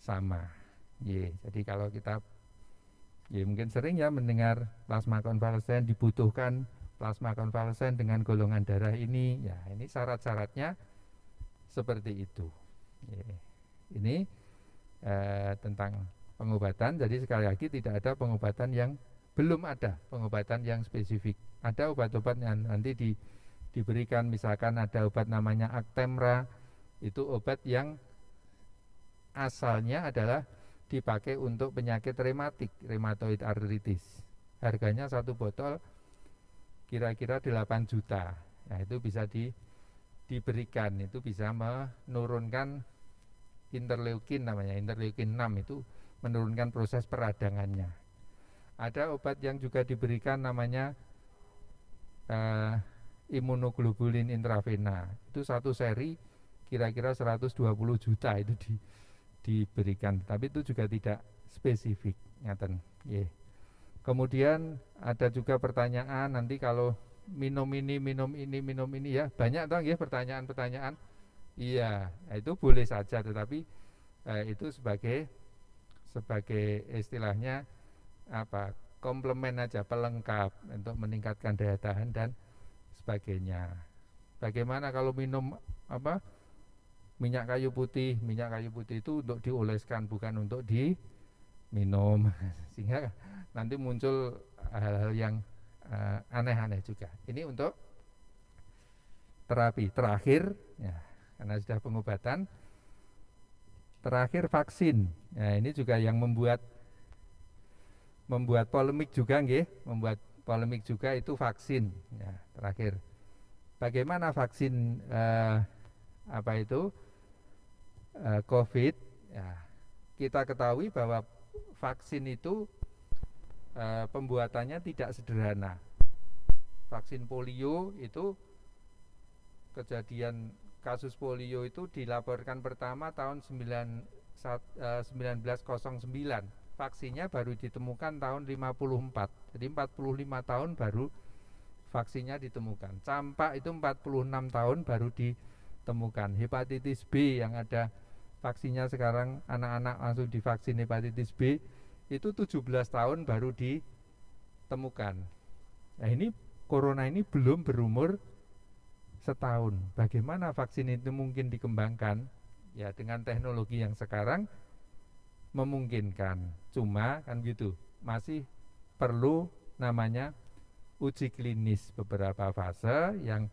C: sama Y. Jadi kalau kita ya mungkin sering ya mendengar plasma konvalesen dibutuhkan plasma konvalesen dengan golongan darah ini ya ini syarat-syaratnya seperti itu. Ya. Ini eh, tentang pengobatan. Jadi sekali lagi tidak ada pengobatan yang belum ada pengobatan yang spesifik. Ada obat-obat yang nanti di, diberikan misalkan ada obat namanya Actemra itu obat yang asalnya adalah dipakai untuk penyakit rematik, rheumatoid arthritis. Harganya satu botol kira-kira 8 juta. Nah, itu bisa di, diberikan, itu bisa menurunkan interleukin namanya, interleukin 6 itu menurunkan proses peradangannya. Ada obat yang juga diberikan namanya uh, imunoglobulin intravena. Itu satu seri kira-kira 120 juta itu di, diberikan, tapi itu juga tidak spesifik ngaten. Yeah. Kemudian ada juga pertanyaan nanti kalau minum ini, minum ini, minum ini ya, banyak dong ya pertanyaan-pertanyaan. Iya, itu boleh saja tetapi eh, itu sebagai sebagai istilahnya apa komplement aja pelengkap untuk meningkatkan daya tahan dan sebagainya. Bagaimana kalau minum apa minyak kayu putih? Minyak kayu putih itu untuk dioleskan bukan untuk diminum *laughs* sehingga nanti muncul hal-hal yang eh, aneh-aneh uh, juga. Ini untuk terapi terakhir ya, karena sudah pengobatan Terakhir vaksin. Nah, ini juga yang membuat membuat polemik juga nggih, membuat polemik juga itu vaksin. Ya, terakhir. Bagaimana vaksin eh, apa itu? Eh, COVID. Ya, kita ketahui bahwa vaksin itu eh, pembuatannya tidak sederhana. Vaksin polio itu kejadian kasus polio itu dilaporkan pertama tahun 9, 1909 eh, vaksinnya baru ditemukan tahun 54 jadi 45 tahun baru vaksinnya ditemukan campak itu 46 tahun baru ditemukan hepatitis B yang ada vaksinnya sekarang anak-anak langsung divaksin hepatitis B itu 17 tahun baru ditemukan nah ini corona ini belum berumur setahun. Bagaimana vaksin itu mungkin dikembangkan? Ya dengan teknologi yang sekarang memungkinkan. Cuma kan gitu, masih perlu namanya uji klinis beberapa fase yang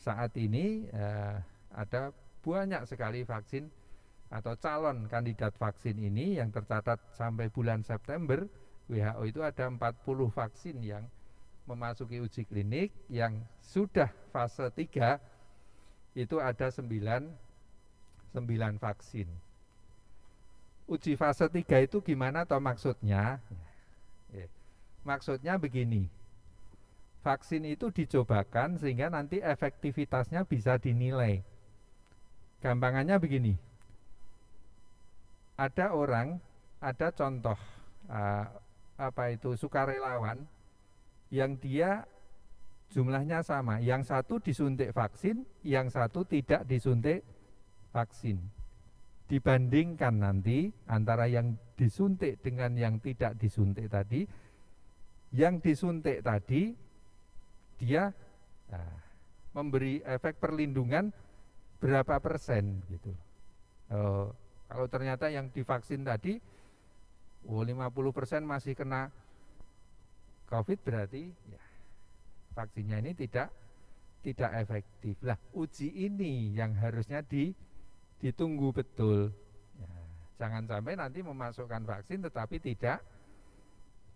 C: saat ini eh, ada banyak sekali vaksin atau calon kandidat vaksin ini yang tercatat sampai bulan September WHO itu ada 40 vaksin yang memasuki uji klinik yang sudah fase 3 itu ada 9 9 vaksin. Uji fase 3 itu gimana atau maksudnya? Ya. Maksudnya begini. Vaksin itu dicobakan sehingga nanti efektivitasnya bisa dinilai. Gampangannya begini. Ada orang, ada contoh ah, apa itu sukarelawan yang dia jumlahnya sama. Yang satu disuntik vaksin, yang satu tidak disuntik vaksin. Dibandingkan nanti antara yang disuntik dengan yang tidak disuntik tadi, yang disuntik tadi dia nah, memberi efek perlindungan berapa persen gitu. Oh, kalau ternyata yang divaksin tadi, oh 50 persen masih kena COVID berarti ya, vaksinnya ini tidak tidak efektif. Lah, uji ini yang harusnya di, ditunggu betul. Ya, jangan sampai nanti memasukkan vaksin tetapi tidak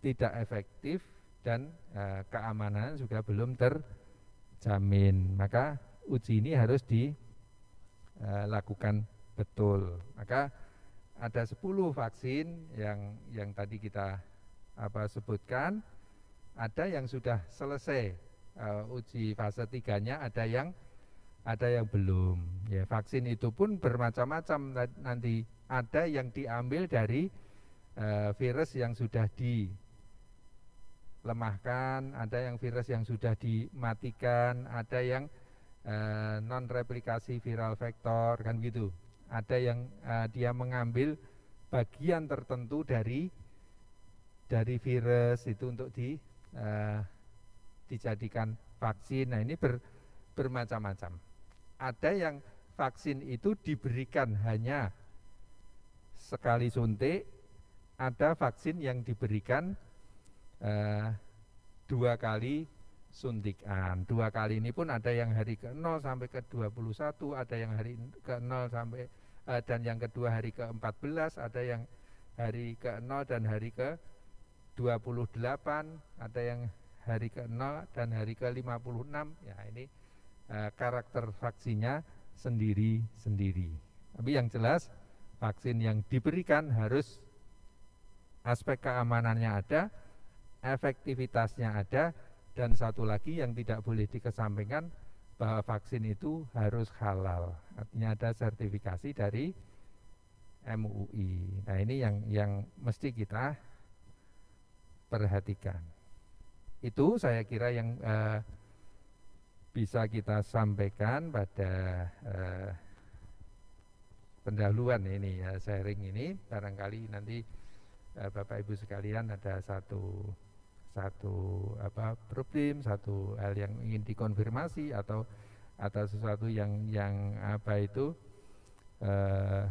C: tidak efektif dan e, keamanan juga belum terjamin. Maka uji ini harus dilakukan eh, betul. Maka ada 10 vaksin yang yang tadi kita apa sebutkan ada yang sudah selesai uh, uji fase tiganya ada yang ada yang belum ya vaksin itu pun bermacam-macam nah, nanti ada yang diambil dari uh, virus yang sudah dilemahkan ada yang virus yang sudah dimatikan ada yang uh, eh, non replikasi viral vektor kan gitu ada yang uh, dia mengambil bagian tertentu dari dari virus itu untuk di eh, dijadikan vaksin. Nah ini ber, bermacam-macam. Ada yang vaksin itu diberikan hanya sekali suntik, ada vaksin yang diberikan eh, dua kali suntikan. Dua kali ini pun ada yang hari ke-0 sampai ke-21, ada yang hari ke-0 sampai eh, dan yang kedua hari ke-14, ada yang hari ke-0 dan hari ke-21. 28, ada yang hari ke-0 dan hari ke-56. Ya, ini e, karakter vaksinnya sendiri-sendiri. Tapi yang jelas vaksin yang diberikan harus aspek keamanannya ada, efektivitasnya ada, dan satu lagi yang tidak boleh dikesampingkan bahwa vaksin itu harus halal. Artinya ada sertifikasi dari MUI. Nah, ini yang yang mesti kita perhatikan. Itu saya kira yang uh, bisa kita sampaikan pada uh, pendahuluan ini ya sharing ini barangkali nanti uh, Bapak Ibu sekalian ada satu satu apa problem satu hal yang ingin dikonfirmasi atau atau sesuatu yang yang apa itu uh,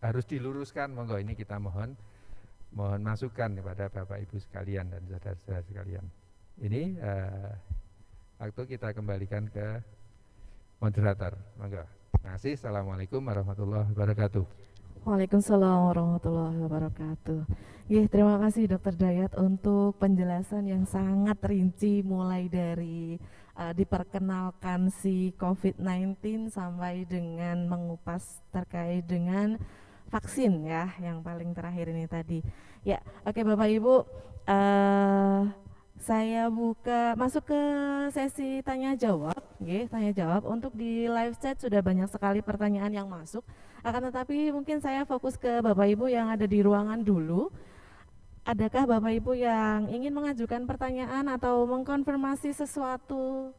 C: harus diluruskan monggo ini kita mohon mohon masukan kepada Bapak Ibu sekalian dan saudara-saudara sekalian. Ini uh, waktu kita kembalikan ke moderator. terima kasih assalamualaikum warahmatullahi wabarakatuh.
B: Waalaikumsalam warahmatullahi wabarakatuh. Ya, terima kasih Dokter Dayat untuk penjelasan yang sangat rinci mulai dari uh, diperkenalkan si COVID-19 sampai dengan mengupas terkait dengan vaksin ya yang paling terakhir ini tadi. Ya, oke Bapak Ibu, uh, saya buka masuk ke sesi tanya jawab, Oke, tanya jawab. Untuk di live chat sudah banyak sekali pertanyaan yang masuk. Akan tetapi mungkin saya fokus ke Bapak Ibu yang ada di ruangan dulu. Adakah Bapak Ibu yang ingin mengajukan pertanyaan atau mengkonfirmasi sesuatu?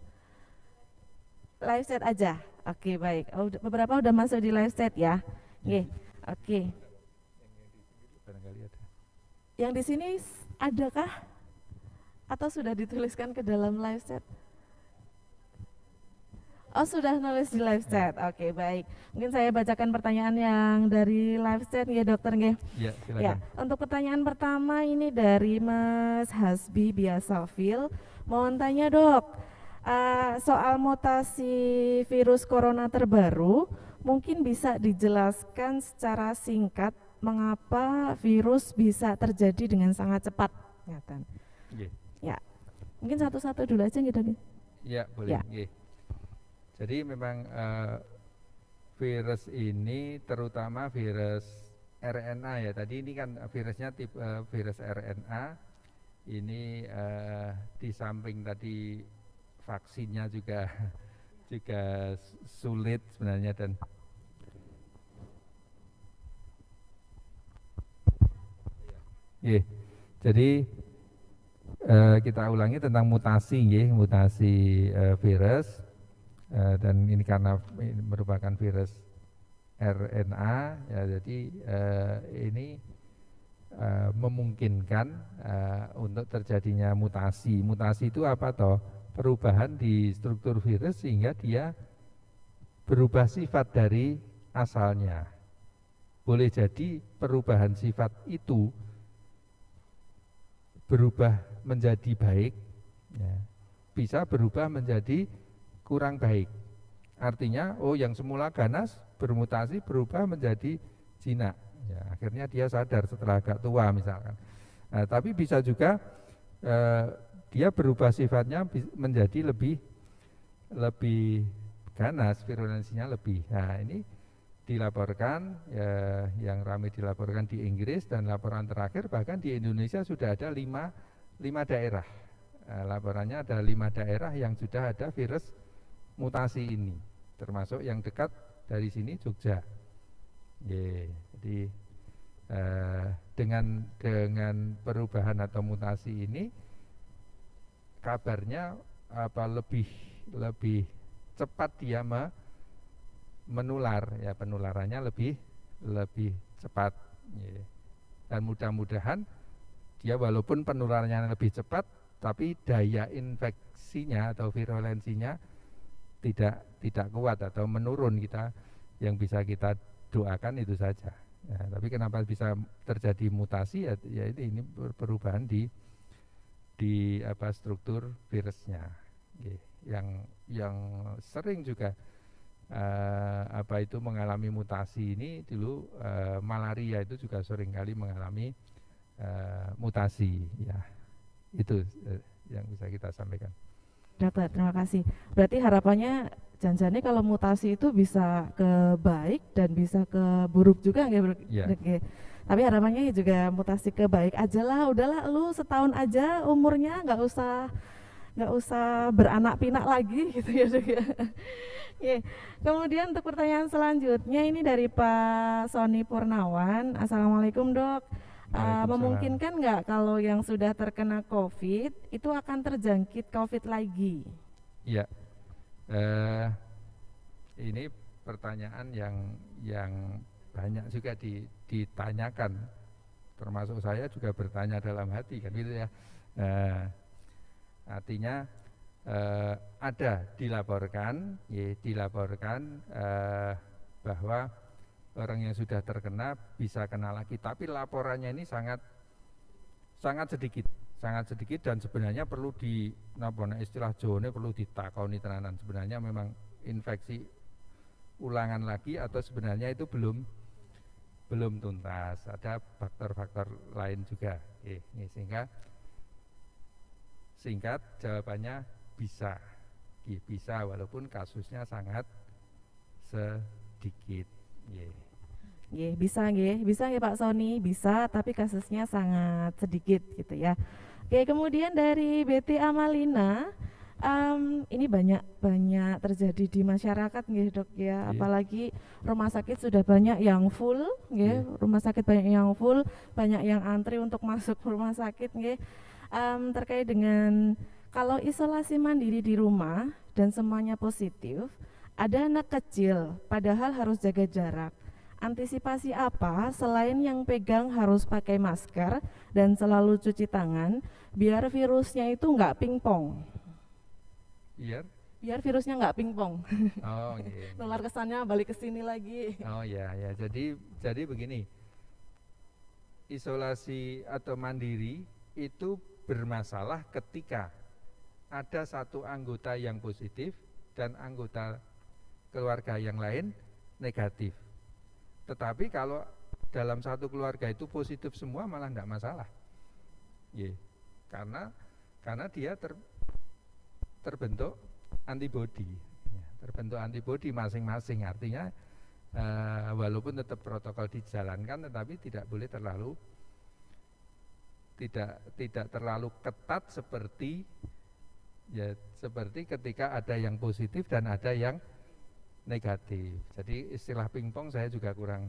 B: Live chat aja. Oke, baik. Oh, beberapa udah masuk di live chat ya. Oke. Oke. Okay. Yang di sini adakah atau sudah dituliskan ke dalam live chat? Oh sudah nulis di live chat, ya. oke okay, baik. Mungkin saya bacakan pertanyaan yang dari live chat ya dokter nggih. Ya Ya untuk pertanyaan pertama ini dari Mas Hasbi Biasafil. mau tanya dok, uh, soal mutasi virus corona terbaru, Mungkin bisa dijelaskan secara singkat mengapa virus bisa terjadi dengan sangat cepat, ngatan. Yeah. Ya, mungkin satu-satu dulu aja gitu deh.
C: Ya boleh. Ya. Yeah. Jadi memang uh, virus ini terutama virus RNA ya. Tadi ini kan virusnya tipe uh, virus RNA. Ini uh, di samping tadi vaksinnya juga juga sulit sebenarnya dan ye, iya. jadi e, kita ulangi tentang mutasi ye, mutasi e, virus e, dan ini karena ini merupakan virus RNA ya jadi e, ini e, memungkinkan e, untuk terjadinya mutasi mutasi itu apa toh perubahan di struktur virus sehingga dia berubah sifat dari asalnya. Boleh jadi perubahan sifat itu berubah menjadi baik, ya. bisa berubah menjadi kurang baik. Artinya, oh yang semula ganas bermutasi berubah menjadi jinak. Ya, akhirnya dia sadar setelah agak tua misalkan. Nah, tapi bisa juga eh, dia berubah sifatnya menjadi lebih lebih ganas, virulensinya lebih. Nah, ini dilaporkan ya, yang ramai dilaporkan di Inggris dan laporan terakhir bahkan di Indonesia sudah ada lima, lima daerah eh, laporannya ada lima daerah yang sudah ada virus mutasi ini termasuk yang dekat dari sini Jogja yeah. jadi eh, dengan dengan perubahan atau mutasi ini kabarnya apa lebih lebih cepat dia me, menular ya penularannya lebih lebih cepat ya. dan mudah-mudahan dia walaupun penularannya lebih cepat tapi daya infeksinya atau virulensinya tidak tidak kuat atau menurun kita yang bisa kita doakan itu saja. Ya, tapi kenapa bisa terjadi mutasi ya, ya ini, ini perubahan di di apa struktur virusnya yang yang sering juga uh, apa itu mengalami mutasi ini dulu uh, malaria itu juga sering kali mengalami uh, mutasi ya itu uh, yang bisa kita sampaikan
B: dokter terima kasih berarti harapannya janjinya kalau mutasi itu bisa ke baik dan bisa ke buruk juga ya, ya tapi harapannya juga mutasi ke baik aja lah udahlah lu setahun aja umurnya nggak usah nggak usah beranak pinak lagi *laughs* gitu ya juga ya. yeah. kemudian untuk pertanyaan selanjutnya ini dari Pak Sony Purnawan Assalamualaikum dok uh, memungkinkan nggak kalau yang sudah terkena COVID itu akan terjangkit COVID lagi
C: ya uh, ini pertanyaan yang yang banyak juga di ditanyakan termasuk saya juga bertanya dalam hati kan gitu ya e, artinya e, ada dilaporkan ya dilaporkan e, bahwa orang yang sudah terkena bisa kena lagi tapi laporannya ini sangat sangat sedikit sangat sedikit dan sebenarnya perlu di napa istilah jono perlu ditakoni tenanan sebenarnya memang infeksi ulangan lagi atau sebenarnya itu belum belum tuntas, ada faktor-faktor lain juga. ini sehingga singkat jawabannya bisa. bisa walaupun kasusnya sangat sedikit.
B: bisa Bisa Pak Sony, bisa tapi kasusnya sangat sedikit gitu ya. Oke, kemudian dari Betty Amalina, um, ini banyak banyak terjadi di masyarakat nggih dok ya yeah. apalagi rumah sakit sudah banyak yang full nggih yeah. rumah sakit banyak yang full banyak yang antri untuk *laughs* masuk rumah sakit nggih um, terkait dengan kalau isolasi mandiri di rumah dan semuanya positif ada anak kecil padahal harus jaga jarak Antisipasi apa selain yang pegang harus pakai masker dan selalu cuci tangan biar virusnya itu nggak pingpong? biar biar virusnya nggak pingpong
C: oh *laughs* iya
B: nular kesannya balik ke sini lagi
C: oh ya ya jadi jadi begini isolasi atau mandiri itu bermasalah ketika ada satu anggota yang positif dan anggota keluarga yang lain negatif tetapi kalau dalam satu keluarga itu positif semua malah tidak masalah yeah. karena karena dia ter, terbentuk antibodi ya, terbentuk antibodi masing-masing artinya e, walaupun tetap protokol dijalankan tetapi tidak boleh terlalu tidak tidak terlalu ketat seperti ya seperti ketika ada yang positif dan ada yang negatif. Jadi istilah pingpong saya juga kurang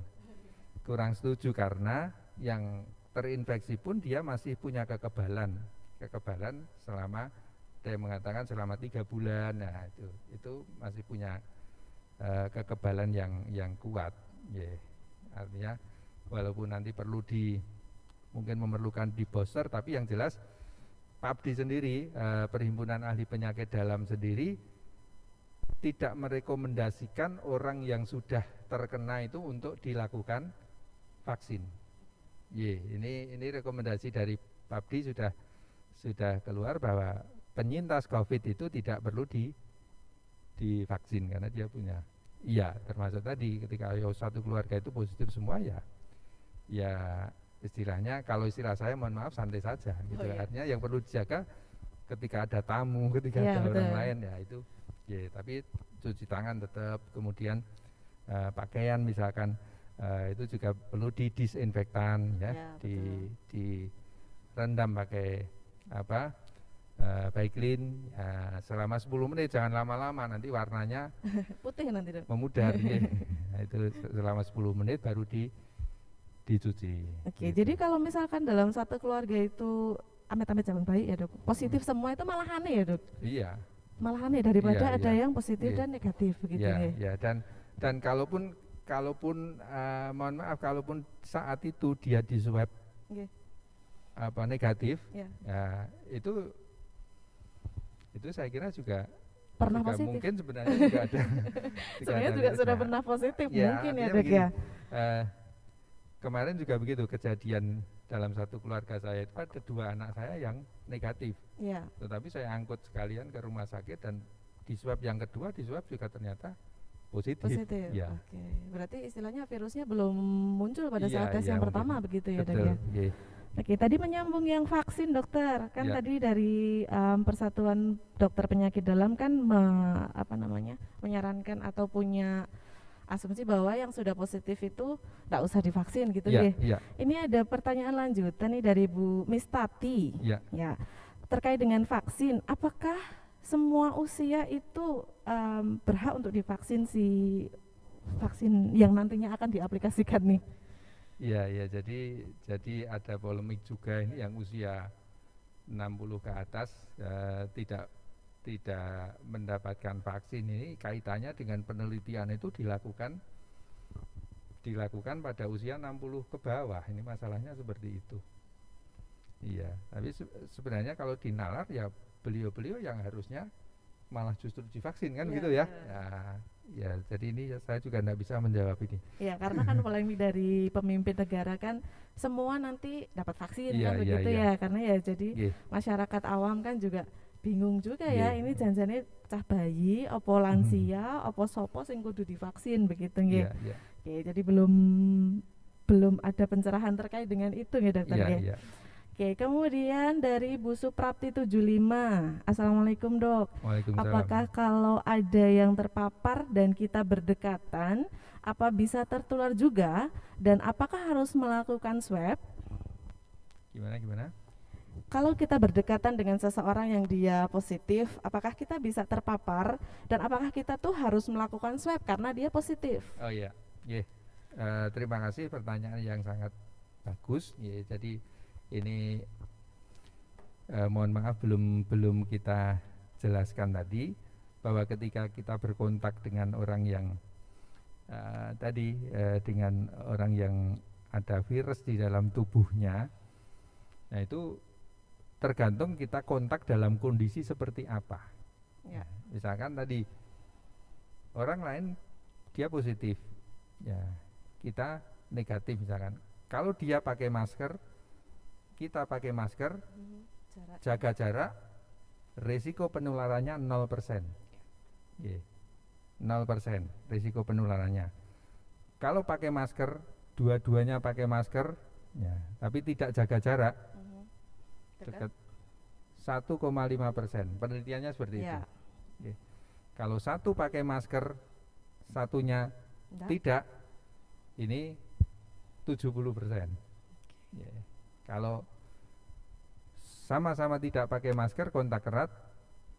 C: kurang setuju karena yang terinfeksi pun dia masih punya kekebalan kekebalan selama ada yang mengatakan selama tiga bulan nah itu itu masih punya uh, kekebalan yang yang kuat yeah. artinya walaupun nanti perlu di mungkin memerlukan di booster tapi yang jelas PABDI sendiri uh, perhimpunan ahli penyakit dalam sendiri tidak merekomendasikan orang yang sudah terkena itu untuk dilakukan vaksin. Ye, ini ini rekomendasi dari PABDI sudah sudah keluar bahwa penyintas COVID itu tidak perlu di divaksin karena dia punya. Iya, termasuk tadi ketika ya satu keluarga itu positif semua ya, ya istilahnya kalau istilah saya mohon maaf santai saja oh, gitu. Oh, iya. Artinya yang perlu dijaga ketika ada tamu, *laughs* ketika ya, ada betul. orang lain ya itu. Ya, tapi cuci tangan tetap, kemudian uh, pakaian misalkan uh, itu juga perlu didisinfektan ya, ya di, di rendam pakai apa Eh, baik lin uh, selama 10 menit jangan lama-lama nanti warnanya *laughs*
B: putih nanti memudar ya.
C: *laughs* itu selama 10 menit baru di dicuci.
B: Oke, gitu. jadi kalau misalkan dalam satu keluarga itu amit-amit jangan baik ya dok, positif hmm. semua itu malah aneh ya dok? Iya. Malah aneh daripada iya, ada iya. yang positif iya. dan negatif begitu iya, ya.
C: Iya, dan dan kalaupun kalaupun uh, mohon maaf kalaupun saat itu dia di swab okay. apa negatif, yeah. ya, itu itu saya kira juga pernah juga positif. Mungkin sebenarnya juga ada. *laughs* sebenarnya juga sudah pernah positif ya, mungkin ya dok ya. Uh, kemarin juga begitu kejadian dalam satu keluarga saya itu ada dua anak saya yang negatif. Ya. Tetapi saya angkut sekalian ke rumah sakit dan di swab yang kedua di swab juga ternyata positif. Positif. Ya. Oke.
B: Berarti istilahnya virusnya belum muncul pada ya, saat tes ya, yang mungkin. pertama begitu ya dok ya. Iya. Oke, tadi menyambung yang vaksin dokter, kan ya. tadi dari um, Persatuan Dokter Penyakit Dalam kan me, apa namanya menyarankan atau punya asumsi bahwa yang sudah positif itu tidak usah divaksin gitu ya, deh. Ya. Ini ada pertanyaan lanjutan nih dari Bu Mistati. Ya. ya. Terkait dengan vaksin, apakah semua usia itu um, berhak untuk divaksin si vaksin yang nantinya akan diaplikasikan nih?
C: Iya, ya jadi jadi ada polemik juga ini yang usia 60 ke atas eh, tidak tidak mendapatkan vaksin ini kaitannya dengan penelitian itu dilakukan dilakukan pada usia 60 ke bawah. Ini masalahnya seperti itu. Iya, tapi se sebenarnya kalau dinalar ya beliau-beliau yang harusnya malah justru divaksin kan ya, gitu ya. Ya. ya, jadi ini saya juga tidak bisa menjawab ini.
B: ya karena kan mulai dari pemimpin negara kan semua nanti dapat vaksin ya, kan ya, begitu ya. ya. Karena ya jadi yeah. masyarakat awam kan juga bingung juga yeah. ya iya. ini janjinya cah bayi, opo mhm. lansia, hmm. opo sopo sing kudu divaksin begitu ya Yeah, yeah. jadi belum belum ada pencerahan terkait dengan itu ya dokter ya. ya. Oke, kemudian dari Bu Suprapti 75. Assalamualaikum, Dok. Waalaikumsalam. Apakah kalau ada yang terpapar dan kita berdekatan, apa bisa tertular juga dan apakah harus melakukan swab? Gimana gimana? Kalau kita berdekatan dengan seseorang yang dia positif, apakah kita bisa terpapar dan apakah kita tuh harus melakukan swab karena dia positif?
C: Oh iya. Yeah. Eh, uh, terima kasih pertanyaan yang sangat bagus. Yeah, jadi ini eh, mohon maaf belum belum kita jelaskan tadi bahwa ketika kita berkontak dengan orang yang eh, tadi eh, dengan orang yang ada virus di dalam tubuhnya, nah itu tergantung kita kontak dalam kondisi seperti apa. Ya. Nah, misalkan tadi orang lain dia positif, ya kita negatif misalkan. Kalau dia pakai masker, kita pakai masker, mhm. jarak. jaga jarak, risiko penularannya 0%. persen. 0% iya. iya. risiko penularannya. Kalau pakai masker, dua-duanya pakai masker, ya, tapi tidak jaga jarak, uh dekat 1,5 Penelitiannya seperti ya. itu. Ya. Kalau satu pakai masker, satunya Nggak. tidak, ini 70 persen. Kalau sama-sama tidak pakai masker kontak erat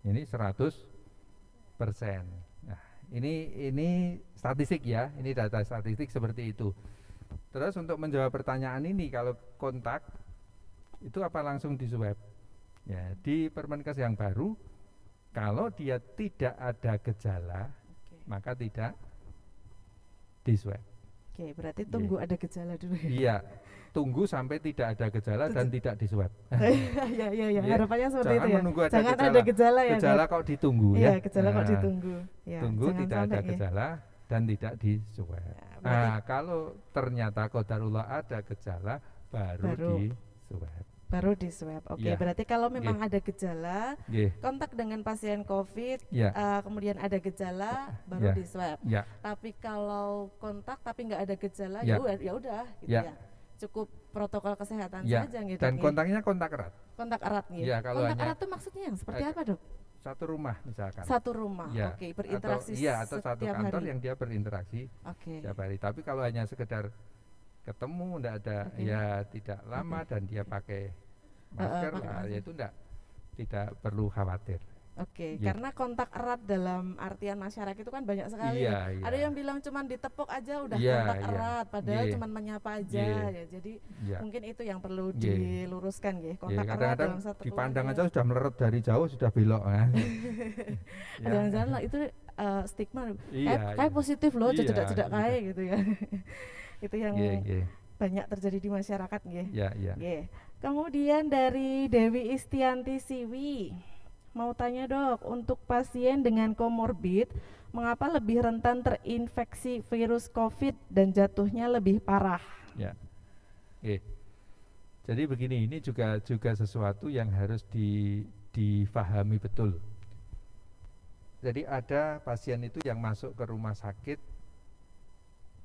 C: ini 100 persen. Nah, ini ini statistik ya, ini data statistik seperti itu. Terus untuk menjawab pertanyaan ini kalau kontak itu apa langsung di swab? Ya, di Permenkes yang baru kalau dia tidak ada gejala okay. maka tidak di swab.
B: Oke, berarti iya. tunggu yeah. ada gejala dulu ya. Iya.
C: Tunggu sampai tidak ada gejala dan tidak disuap. *laughs* Iya, iya, iya, iya, iya. Harapannya seperti jangan itu ya. Menunggu ada jangan gejala. ada gejala ya. Gejala kok ditunggu ya. Nah, iya, gejala nah, kok ditunggu. Ya, tunggu tidak ada ya. gejala dan tidak disuap. Ya, nah, kalau ternyata kodarullah ada gejala baru, baru. di
B: baru di swab. Oke, okay, iya. yeah. berarti kalau memang yeah. ada gejala, yeah. kontak dengan pasien COVID, yeah. Iya. uh, kemudian ada gejala, baru yeah. di swab. Yeah. Tapi kalau kontak tapi nggak ada gejala, yeah. Iya. Ya, ya udah, gitu yeah. ya. Cukup protokol kesehatan yeah. saja gitu. Dan ya. kontaknya kontak erat. Kontak erat gitu. Yeah, kalau kontak erat itu maksudnya yang seperti eh, apa dok?
C: Satu rumah misalkan. Satu rumah, ya. oke okay, berinteraksi. Atau, iya atau satu kantor hari. yang dia berinteraksi okay. setiap hari. Tapi kalau hanya sekedar ketemu enggak ada okay. ya tidak lama okay. dan dia pakai eh, eh, masker uh, uh, ya itu enggak tidak perlu khawatir.
B: Oke, okay, gitu. ya. karena kontak erat dalam artian masyarakat itu kan banyak sekali. Iya, ya. iya. Ada yang bilang cuman ditepuk aja udah iya, kontak iya. erat, padahal iya. cuman menyapa aja. Ya, jadi mungkin itu yang perlu diluruskan, ya. Kontak -kadang erat dalam satu dipandang aja sudah
C: meleret dari jauh sudah belok kan. *laughs* *laughs*
B: ya. Jangan-jangan itu uh, stigma. Iya, kayak, positif loh, cedak-cedak jejak kayak gitu ya. *laughs* itu yang yeah, yeah. banyak terjadi di masyarakat ya. Yeah, yeah. yeah. Kemudian dari Dewi Istianti Siwi. Mau tanya dok, untuk pasien dengan komorbid, mengapa lebih rentan terinfeksi virus COVID dan jatuhnya lebih parah?
C: Ya, Oke. jadi begini, ini juga juga sesuatu yang harus di, difahami betul. Jadi ada pasien itu yang masuk ke rumah sakit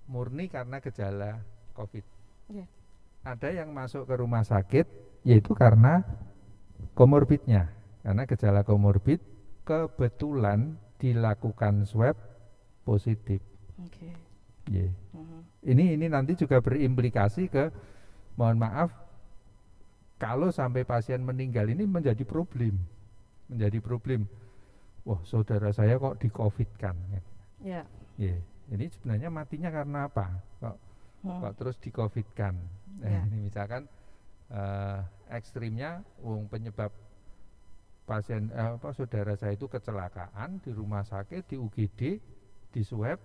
C: murni karena gejala COVID. Yeah. Ada yang masuk ke rumah sakit yaitu karena komorbidnya, karena gejala komorbid kebetulan dilakukan swab positif. Okay. Iya. Yeah. Mhm. Uh -huh. Ini ini nanti juga berimplikasi ke mohon maaf kalau sampai pasien meninggal ini menjadi problem, menjadi problem. Wah saudara saya kok di COVID kan? Ya. Yeah. yeah ini sebenarnya matinya karena apa? Kok hmm. kok terus dikovidkan? Nah, eh, yeah. ini misalkan uh, ekstrimnya, wong penyebab pasien eh, apa saudara saya itu kecelakaan di rumah sakit di UGD di swab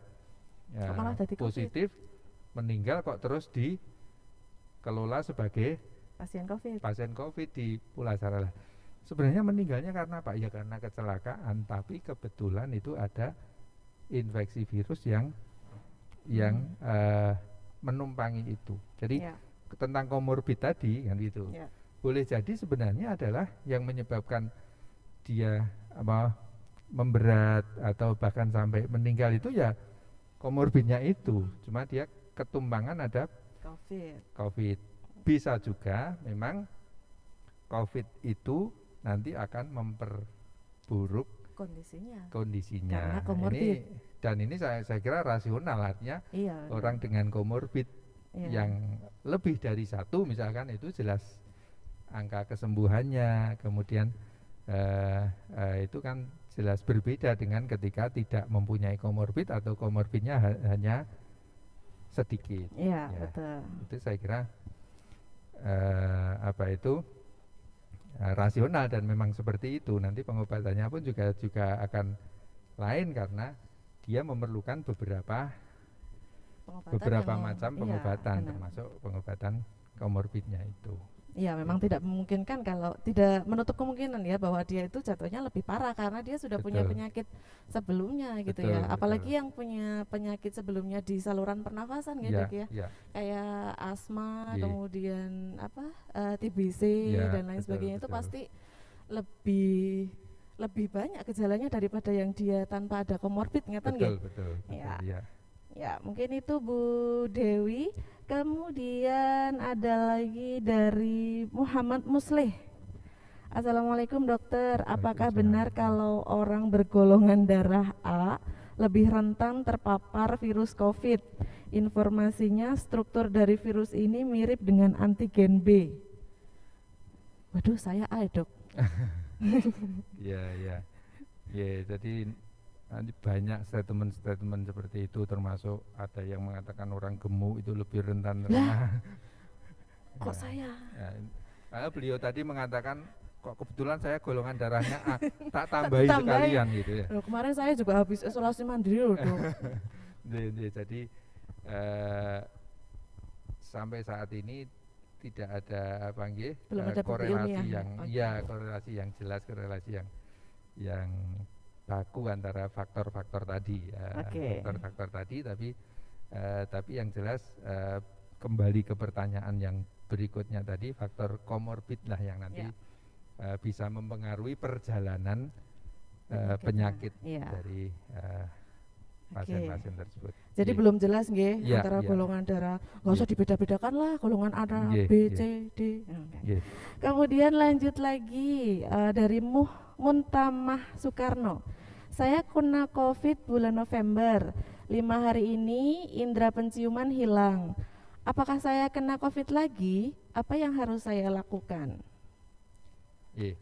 C: ya, positif meninggal kok terus dikelola sebagai
B: pasien COVID
C: pasien COVID di Pulasarala sebenarnya meninggalnya karena apa ya karena kecelakaan tapi kebetulan itu ada infeksi virus yang yang uh, menumpangi itu. Jadi yeah. tentang komorbid tadi kan itu Yeah. Boleh jadi sebenarnya adalah yang menyebabkan dia apa memberat atau bahkan sampai meninggal itu ya komorbidnya itu. Cuma dia ketumbangan ada COVID. COVID. Bisa juga memang COVID itu nanti akan memperburuk kondisinya. Kondisinya. Karena nah, komorbid. Ini, dan ini saya saya kira rasional artinya iya, orang iya. dengan komorbid iya. yang lebih dari satu misalkan itu jelas angka kesembuhannya kemudian eh, eh, itu kan jelas berbeda dengan ketika tidak mempunyai komorbid atau komorbidnya hanya sedikit. Iya, ya. betul. Itu saya kira eh, apa itu Ya, rasional dan memang seperti itu nanti pengobatannya pun juga juga akan lain karena dia memerlukan beberapa pengobatan beberapa macam iya, pengobatan iya, termasuk pengobatan komorbidnya itu.
B: Ya memang iya. tidak memungkinkan kalau tidak menutup kemungkinan ya bahwa dia itu jatuhnya lebih parah karena dia sudah betul. punya penyakit sebelumnya gitu ya. Apalagi betul. yang punya penyakit sebelumnya di saluran pernafasan ya, ya dok ya. ya. Kayak asma, ya. kemudian apa uh, eh, TBC ya, dan lain betul, sebagainya betul. itu pasti lebih lebih banyak gejalanya daripada yang dia tanpa ada komorbid ngeten betul, gitu. Betul, betul. Ya. ya. Ya, mungkin itu Bu Dewi. Kemudian ada lagi dari Muhammad Musleh. Assalamualaikum dokter, apakah benar kalau orang bergolongan darah A lebih rentan terpapar virus COVID? Informasinya struktur dari virus ini mirip dengan antigen B. Waduh, saya A ya, dok.
C: *laughs* ya, ya. Ya, jadi. Nanti banyak statement-statement seperti itu termasuk ada yang mengatakan orang gemuk itu lebih rentan terkena. *laughs* Kok nah, saya? Ya. Nah, beliau tadi mengatakan kok kebetulan saya golongan darahnya A, *laughs* tak tambahi sekalian gitu ya.
B: Loh, kemarin saya juga habis isolasi mandiri loh. *laughs*
C: Iya, iya, jadi eh, sampai saat ini tidak ada apa nggih, eh, korelasi yang ya korelasi yang jelas korelasi yang yang baku antara faktor-faktor tadi faktor ya, Faktor-faktor tadi tapi uh, tapi yang jelas uh, kembali ke pertanyaan yang berikutnya tadi faktor komorbid lah yang nanti ya. uh, bisa mempengaruhi perjalanan uh, penyakit ya. dari uh, pasien-pasien tersebut. Jadi iya. belum jelas nggih ya, antara ya. golongan
B: darah. nggak usah iya. dibeda-bedakan lah golongan A, B, C, D. Kemudian lanjut lagi uh, dari Muh Muntamah Soekarno. Saya kena COVID bulan November. Lima hari ini indera penciuman hilang. Apakah saya kena COVID lagi? Apa yang harus saya lakukan?
C: Yeah.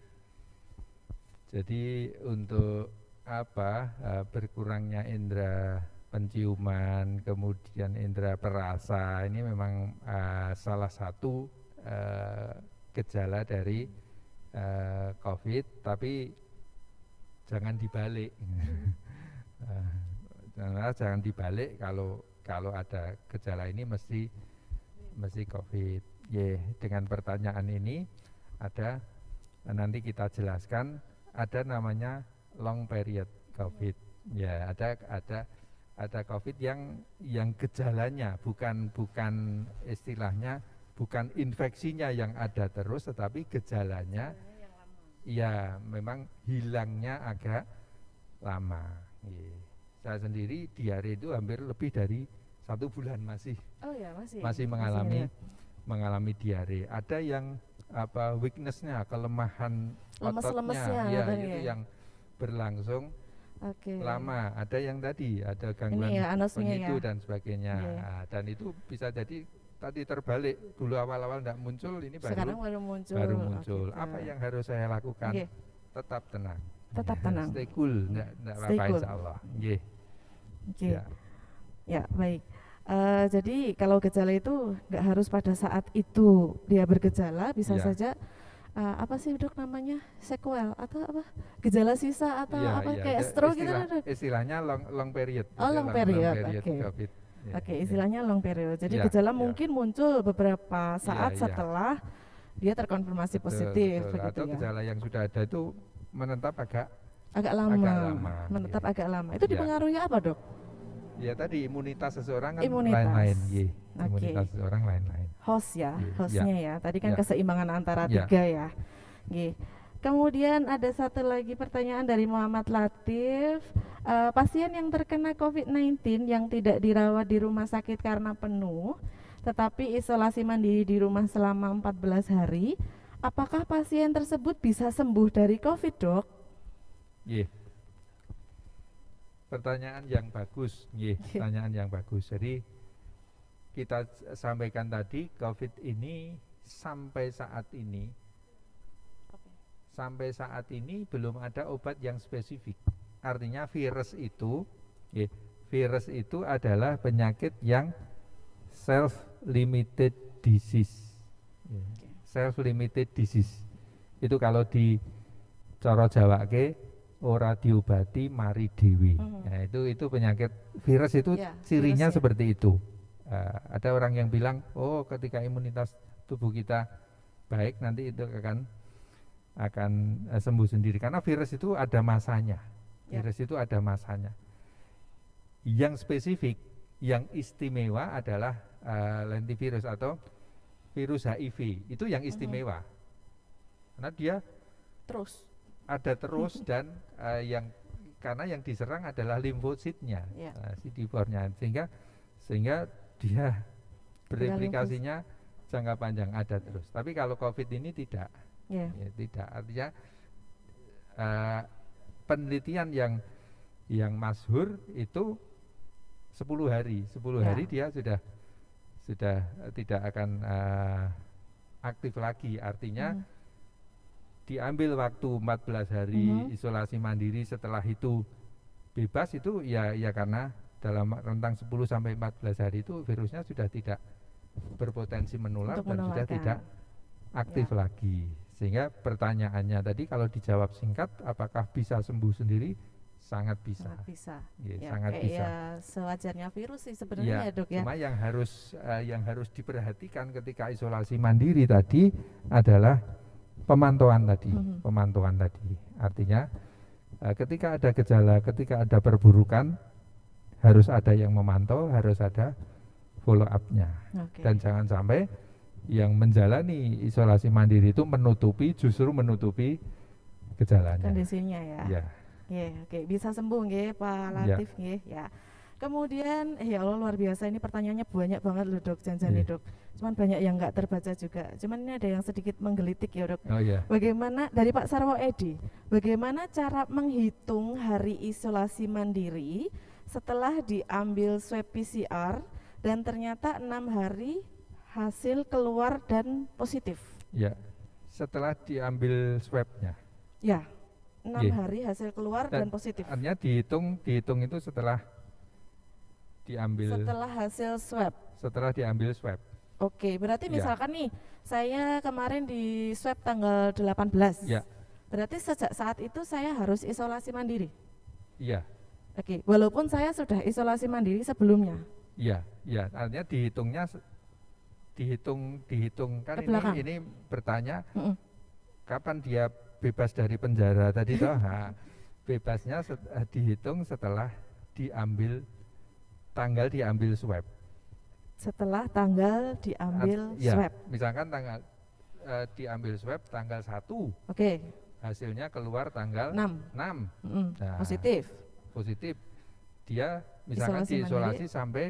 C: Jadi untuk apa e, berkurangnya indera penciuman, kemudian indera perasa ini memang uh, salah satu uh, gejala dari Eh, COVID, tapi jangan dibalik. uh, *laughs* jangan dibalik kalau kalau ada gejala ini mesti mesti COVID. Yeah, dengan pertanyaan ini ada nanti kita jelaskan ada namanya long period COVID. Mm-hmm. Ya, ada ada ada COVID yang yang gejalanya bukan bukan istilahnya bukan infeksinya yang ada terus tetapi gejalanya ya memang hilangnya agak lama iya. saya sendiri diare itu hampir lebih dari satu bulan masih oh ya, masih masih mengalami masih ya? mengalami diare ada yang apa weaknessnya kelemahan Lemes ototnya ya, ya itu yang berlangsung
B: okay. lama
C: ada yang tadi ada gangguan ya, itu ya. dan sebagainya yeah. Iya, dan itu bisa jadi tadi terbalik dulu awal-awal tidak muncul ini baru sekarang baru muncul baru muncul Okay. apa yang harus saya lakukan okay. tetap tenang tetap tenang stay cool tidak tidak apa cool. Allah. Oke. okay. ya.
B: ya baik uh, jadi kalau gejala itu nggak harus pada saat itu dia bergejala bisa ya. saja uh, apa sih dok namanya sequel atau apa gejala sisa atau ya, apa ya. kayak stroke gitu istilah, gitu dok
C: istilahnya long long period oh long, long period, long period okay. COVID Iya, Oke, okay,
B: iya. istilahnya long period. Jadi iya, gejala mungkin muncul beberapa saat setelah dia terkonfirmasi betul, positif betul. atau ya. gejala
C: yang sudah ada itu menetap agak agak lama, agak lama menetap ya. agak lama itu ya. dipengaruhi apa dok? Ya tadi imunitas seseorang kan lain-lain, okay. imunitas seseorang lain-lain.
B: Host ya, hostnya ya. Tadi kan keseimbangan antara tiga ya, Gih. Kemudian ada satu lagi pertanyaan dari Muhammad Latif. Uh, pasien yang terkena COVID-19 yang tidak dirawat di rumah sakit karena penuh, tetapi isolasi mandiri di rumah selama 14 hari, apakah pasien tersebut bisa sembuh dari COVID, dok?
C: Yeah pertanyaan yang bagus, yeah, pertanyaan yang bagus. Jadi kita sampaikan tadi COVID ini sampai saat ini sampai saat ini belum ada obat yang spesifik. Artinya virus itu, ya, virus itu adalah penyakit yang self limited disease. Ya. Self limited disease. Itu kalau di cara Jawa ke ora diobati mari dewi. Hmm. Nah, itu itu penyakit virus itu yeah, cirinya virus, ya. seperti itu. Uh, ada orang yang bilang, "Oh, ketika imunitas tubuh kita baik nanti itu akan akan eh, sembuh sendiri karena virus itu ada masanya. Ya. Virus ya. itu ada masanya. Yang spesifik, yang istimewa adalah uh, lentivirus atau virus HIV. Itu yang mhm. istimewa. -hmm. Karena dia terus ada terus *laughs* dan uh, yang karena yang diserang adalah limfositnya, ya. uh, CD4-nya sehingga sehingga dia bereplikasinya jangka panjang ada terus. Tapi kalau COVID ini tidak yeah. ya, tidak artinya uh, penelitian yang yang masyhur itu 10 hari 10 yeah. hari dia sudah sudah tidak akan uh, aktif lagi artinya mm. diambil waktu 14 hari mm -hmm. isolasi mandiri setelah itu bebas itu ya ya karena dalam rentang 10 sampai 14 hari itu virusnya sudah tidak berpotensi menular dan sudah tidak aktif ya. lagi sehingga pertanyaannya tadi kalau dijawab singkat, apakah bisa sembuh sendiri? Sangat bisa. Sangat bisa. Ya, ya, sangat bisa. Ya,
B: sewajarnya virus sih iya, sebenarnya ya, ya dok ya. Cuma
C: yang harus uh, yang harus diperhatikan ketika isolasi mandiri tadi adalah pemantauan tadi, mm-hmm. pemantauan tadi. Artinya uh, ketika ada gejala, ketika ada perburukan, harus ada yang memantau, harus ada follow up-nya. Okay. Dan jangan sampai yang menjalani isolasi mandiri itu menutupi justru menutupi gejalanya.
B: Kondisinya ya. Ya. Yeah, oke, okay. bisa sembuh nggih Pak ya. Latif nggih ya. ya. Kemudian eh, ya Allah luar biasa ini pertanyaannya banyak banget loh dok Janjani, iya. yeah. dok. Cuman banyak yang nggak terbaca juga. Cuman ini ada yang sedikit menggelitik ya dok. Oh, yeah. Bagaimana dari Pak Sarwo Edi, bagaimana cara menghitung hari isolasi mandiri setelah diambil swab PCR dan ternyata enam hari hasil keluar dan positif.
C: Ya, setelah diambil swabnya.
B: Ya, enam yeah. hari hasil keluar dan, dan positif.
C: Artinya dihitung, dihitung itu setelah diambil. Setelah
B: hasil swab.
C: Setelah diambil swab.
B: Oke, berarti ya. misalkan nih saya kemarin di swab tanggal 18. Ya. Berarti sejak saat itu saya harus isolasi mandiri. Iya. Oke, walaupun saya sudah isolasi mandiri sebelumnya.
C: Iya, iya. Artinya dihitungnya dihitung dihitung kan ini, ini bertanya mm -mm. kapan dia bebas dari penjara tadi toh *laughs* nah, bebasnya set, eh, dihitung setelah diambil tanggal diambil swab
B: setelah tanggal diambil At, ya, swab misalkan
C: tanggal uh, diambil swab tanggal satu oke okay. hasilnya keluar tanggal enam 6 mm -mm. nah, positif positif dia misalkan isolasi diisolasi mandiri. sampai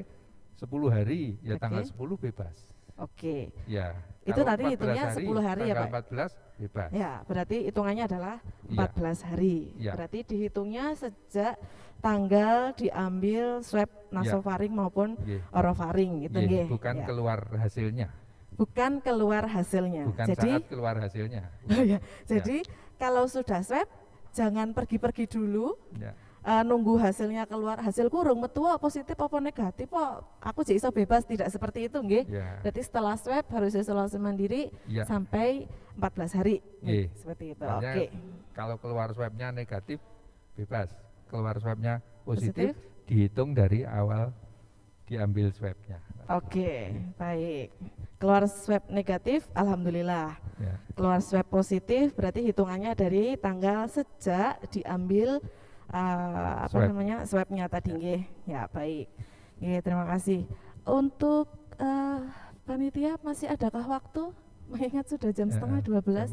C: 10 hari ya okay. tanggal 10 bebas Oke. Ya. Itu tadi hitungnya hari, 10 hari ya Pak. 14 bebas. Ya,
B: berarti hitungannya adalah 14 ya. hari. Ya. Berarti dihitungnya sejak tanggal diambil swab iya. nasofaring ya. maupun ya. orofaring itu Ya. Bukan ya.
C: keluar hasilnya.
B: Bukan keluar hasilnya. Bukan Jadi saat
C: keluar hasilnya. *laughs* Oh ya.
B: Jadi ya. kalau sudah swab jangan pergi-pergi dulu. Ya uh, nunggu hasilnya keluar hasil kurung metu positif apa negatif kok aku jadi iso bebas tidak seperti itu nggih. Yeah. Berarti setelah swab harus isolasi mandiri yeah. sampai 14 hari.
C: Yeah. Seperti itu. Oke. Okay. Kalau keluar swabnya negatif bebas. Keluar swabnya positif, positif dihitung dari awal diambil swabnya. Oke, okay,
B: baik. Keluar swab negatif, alhamdulillah. Ya. Keluar swab positif berarti hitungannya dari tanggal sejak diambil uh, apa Swipe. namanya swabnya tadi ya, Ya baik. ya, terima kasih. Untuk uh, panitia masih adakah waktu? *laughs* Mengingat sudah jam ya, setengah dua belas.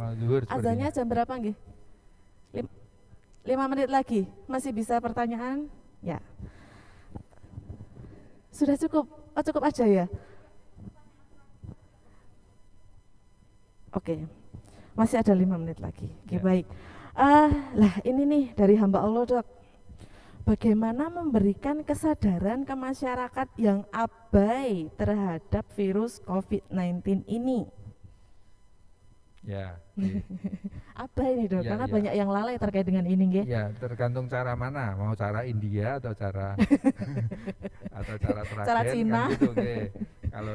B: Azannya jam berapa nih lima menit lagi. Masih bisa pertanyaan? Ya. Sudah cukup. Oh, cukup aja ya. Oke. Okay. Masih ada lima menit lagi. okay, ya. baik uh, lah ini nih dari hamba Allah dok bagaimana memberikan kesadaran ke masyarakat yang abai terhadap virus COVID-19 ini ya apa *laughs* iya. abai nih dok ya, karena ya. banyak yang lalai terkait dengan ini gak?
C: ya tergantung cara mana mau cara India atau cara *laughs* atau cara Seragen cara kan Cina kan gitu, kalau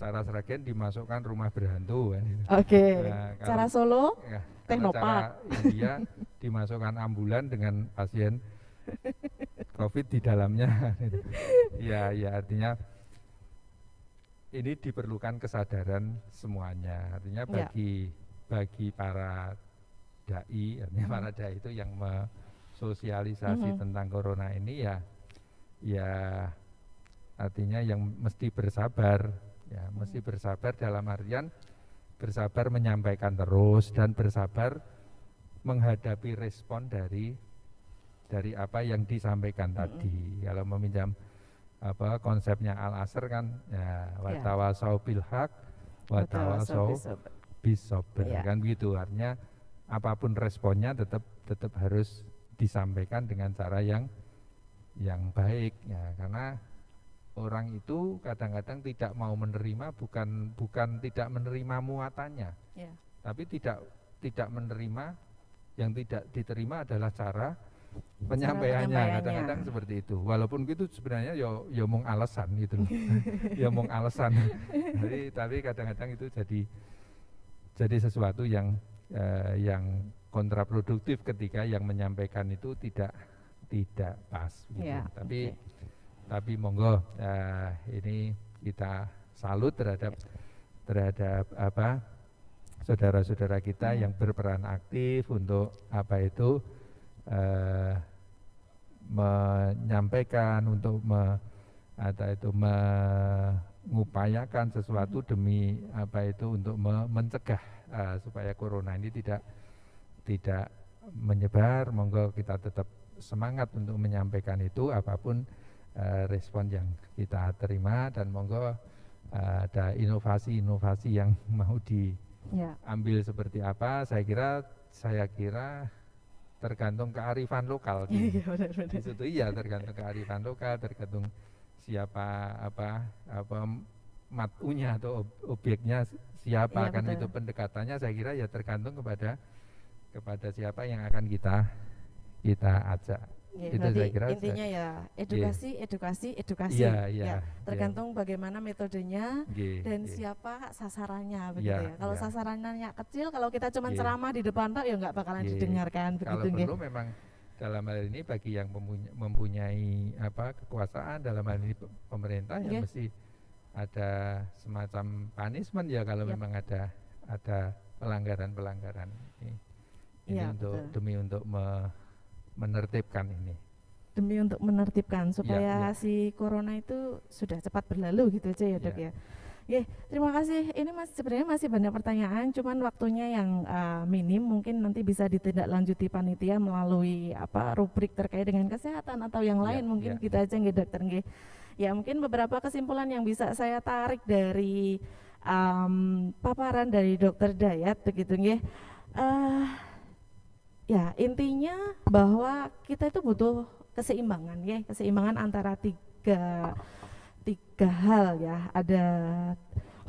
C: cara Seragen dimasukkan rumah berhantu kan gitu. oke okay. nah, cara Solo ya Teknopark. India dimasukkan ambulan dengan pasien COVID di dalamnya. *laughs* ya, ya artinya ini diperlukan kesadaran semuanya. Artinya ya. bagi ya. bagi para dai, artinya hmm. para dai itu yang mensosialisasi hmm. tentang corona ini ya ya artinya yang mesti bersabar ya mesti hmm. bersabar dalam artian bersabar menyampaikan terus dan bersabar menghadapi respon dari dari apa yang disampaikan mm -hmm. tadi. Kalau meminjam apa konsepnya Al Asr kan ya watawasau ya. hak watawasau bisober ya. kan begitu artinya apapun responnya tetap tetap harus disampaikan dengan cara yang yang baik ya karena orang itu kadang-kadang tidak mau menerima bukan bukan tidak menerima muatannya yeah. tapi tidak tidak menerima yang tidak diterima adalah cara penyampaiannya kadang-kadang seperti itu walaupun gitu sebenarnya yo ya, yo ya mung alasan gitu *laughs* yo ya mung alasan jadi tapi kadang-kadang itu jadi jadi sesuatu yang eh, yang kontraproduktif ketika yang menyampaikan itu tidak tidak pas gitu. ya, tapi okay tapi monggo uh, ini kita salut terhadap terhadap apa saudara-saudara kita hmm. yang berperan aktif untuk apa itu uh, menyampaikan untuk me, atau itu mengupayakan sesuatu hmm. demi apa itu untuk me, mencegah uh, supaya corona ini tidak tidak menyebar monggo kita tetap semangat untuk menyampaikan itu apapun Eh, respon yang kita terima dan monggo uh, ada inovasi-inovasi yang *laughs* mau ya. diambil yeah. seperti apa saya kira saya kira tergantung kearifan lokal di, iya, iya, di situ iya tergantung kearifan lokal tergantung siapa apa apa matunya atau ob, obyeknya siapa akan iya, kan itu pendekatannya saya kira ya tergantung kepada kepada siapa yang akan kita kita ajak Ya, itu saya kira eh, intinya ya edukasi,
B: iya. yeah. edukasi, edukasi. Yeah, yeah, ya, iya, tergantung yeah. bagaimana metodenya yeah, dan yeah. siapa sasarannya begitu yeah, ya. Kalau yeah. sasarannya kecil, kalau kita cuma yeah. ceramah di depan tok ya nggak bakalan yeah. didengarkan begitu. Kalau ya. perlu ya.
C: memang dalam hal ini bagi yang mempunyai, apa kekuasaan dalam hal ini pemerintah yeah. ya iya. mesti ada semacam punishment ya kalau yeah. memang ada ada pelanggaran-pelanggaran ini, ini yeah, untuk betul. demi untuk me menertibkan ini
B: demi untuk menertibkan supaya ya, ya. si corona itu sudah cepat berlalu gitu aja ya dok ya, ya. Oke, terima kasih. Ini masih sebenarnya masih banyak pertanyaan, cuman waktunya yang uh, minim. Mungkin nanti bisa ditindaklanjuti panitia melalui apa rubrik terkait dengan kesehatan atau yang ya, lain. ya, mungkin ya, kita gitu aja nggih dokter nggih. Ya mungkin beberapa kesimpulan yang bisa saya tarik dari um, paparan dari dokter Dayat begitu nggih. Uh, ya intinya bahwa kita itu butuh keseimbangan ya keseimbangan antara tiga tiga hal ya ada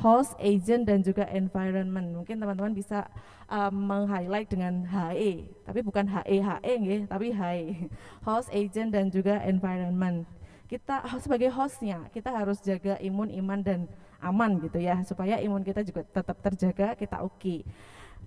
B: host agent dan juga environment mungkin teman-teman bisa um, meng-highlight dengan HE tapi bukan HE HE ya tapi HE host agent dan juga environment kita sebagai hostnya kita harus jaga imun iman dan aman gitu ya supaya imun kita juga tetap terjaga kita oke okay.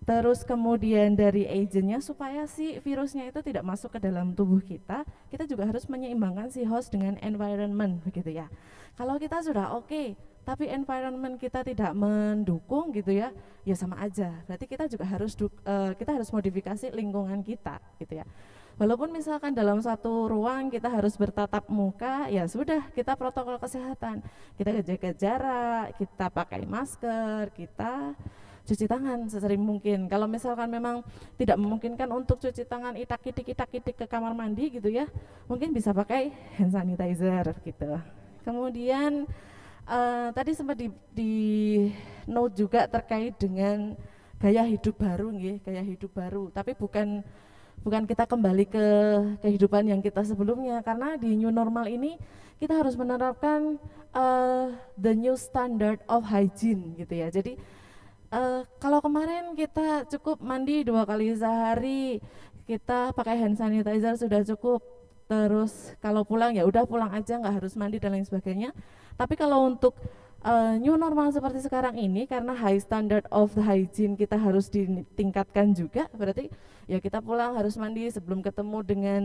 B: Terus kemudian dari agentnya supaya si virusnya itu tidak masuk ke dalam tubuh kita, kita juga harus menyeimbangkan si host dengan environment begitu ya. Kalau kita sudah oke, okay, tapi environment kita tidak mendukung gitu ya, ya sama aja. Berarti kita juga harus uh, kita harus modifikasi lingkungan kita gitu ya. Walaupun misalkan dalam satu ruang kita harus bertatap muka, ya sudah kita protokol kesehatan, kita jaga jarak, kita pakai masker, kita cuci tangan sesering mungkin. Kalau misalkan memang tidak memungkinkan untuk cuci tangan itak-itik itak-itik ke kamar mandi gitu ya, mungkin bisa pakai hand sanitizer gitu. Kemudian uh, tadi sempat di, di note juga terkait dengan gaya hidup baru nggih, gaya hidup baru, tapi bukan bukan kita kembali ke kehidupan yang kita sebelumnya karena di new normal ini kita harus menerapkan uh, the new standard of hygiene gitu ya. Jadi Uh, kalau kemarin kita cukup mandi dua kali sehari, kita pakai hand sanitizer sudah cukup. Terus kalau pulang ya udah pulang aja nggak harus mandi dan lain sebagainya. Tapi kalau untuk uh, new normal seperti sekarang ini karena high standard of the hygiene kita harus ditingkatkan juga berarti ya kita pulang harus mandi sebelum ketemu dengan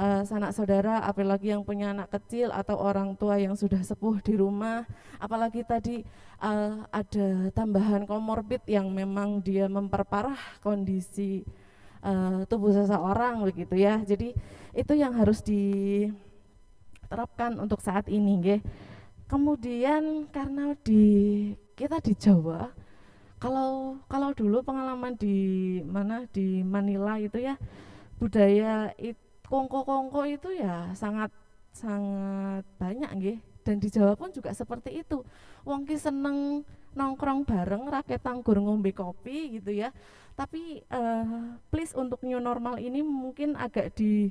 B: uh, sanak saudara apalagi yang punya anak kecil atau orang tua yang sudah sepuh di rumah apalagi tadi uh, ada tambahan komorbid yang memang dia memperparah kondisi uh, tubuh seseorang begitu ya jadi itu yang harus diterapkan untuk saat ini nggih kemudian karena di kita di Jawa kalau kalau dulu pengalaman di mana di Manila itu ya budaya kongko kongko-kongko itu ya sangat sangat banyak nggih dan di Jawa pun juga seperti itu wong ki seneng nongkrong bareng rakyat tanggur ngombe kopi gitu ya tapi uh, please untuk new normal ini mungkin agak di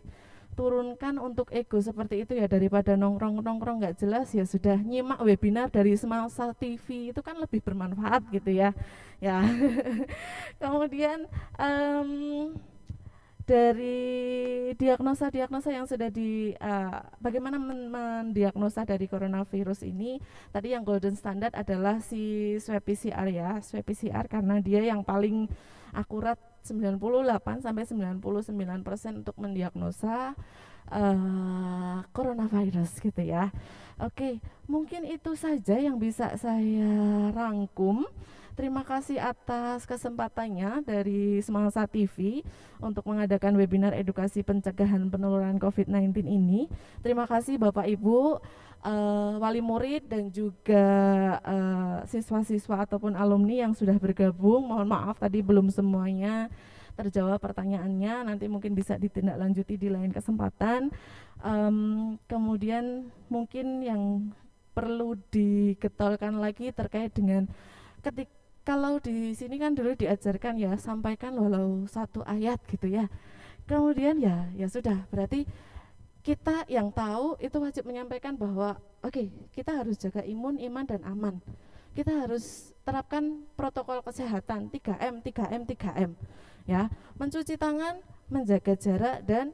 B: turunkan untuk ego seperti itu ya daripada nongkrong nongkrong nggak jelas ya sudah nyimak webinar dari Semasa TV itu kan lebih bermanfaat gitu ya ya *laughs* kemudian um, dari diagnosa-diagnosa yang sudah di uh, bagaimana mendiagnosa dari coronavirus ini tadi yang golden standard adalah si swab PCR ya swab PCR karena dia yang paling akurat 98 sampai 99% untuk mendiagnosa uh, coronavirus gitu ya. Oke, mungkin itu saja yang bisa saya rangkum. Terima kasih atas kesempatannya dari Semangsa TV untuk mengadakan webinar edukasi pencegahan penularan COVID-19 ini. Terima kasih Bapak Ibu uh, wali murid dan juga siswa eh, siswa-siswa ataupun alumni yang sudah bergabung. Mohon maaf tadi belum semuanya terjawab pertanyaannya. Nanti mungkin bisa ditindaklanjuti di lain kesempatan. Um, kemudian mungkin yang perlu digetolkan lagi terkait dengan ketika kalau di sini kan dulu diajarkan ya sampaikan walau satu ayat gitu ya. Kemudian ya ya sudah berarti kita yang tahu itu wajib menyampaikan bahwa oke okay, kita harus jaga imun, iman dan aman. Kita harus terapkan protokol kesehatan 3M, 3M, 3M. Ya, mencuci tangan, menjaga jarak dan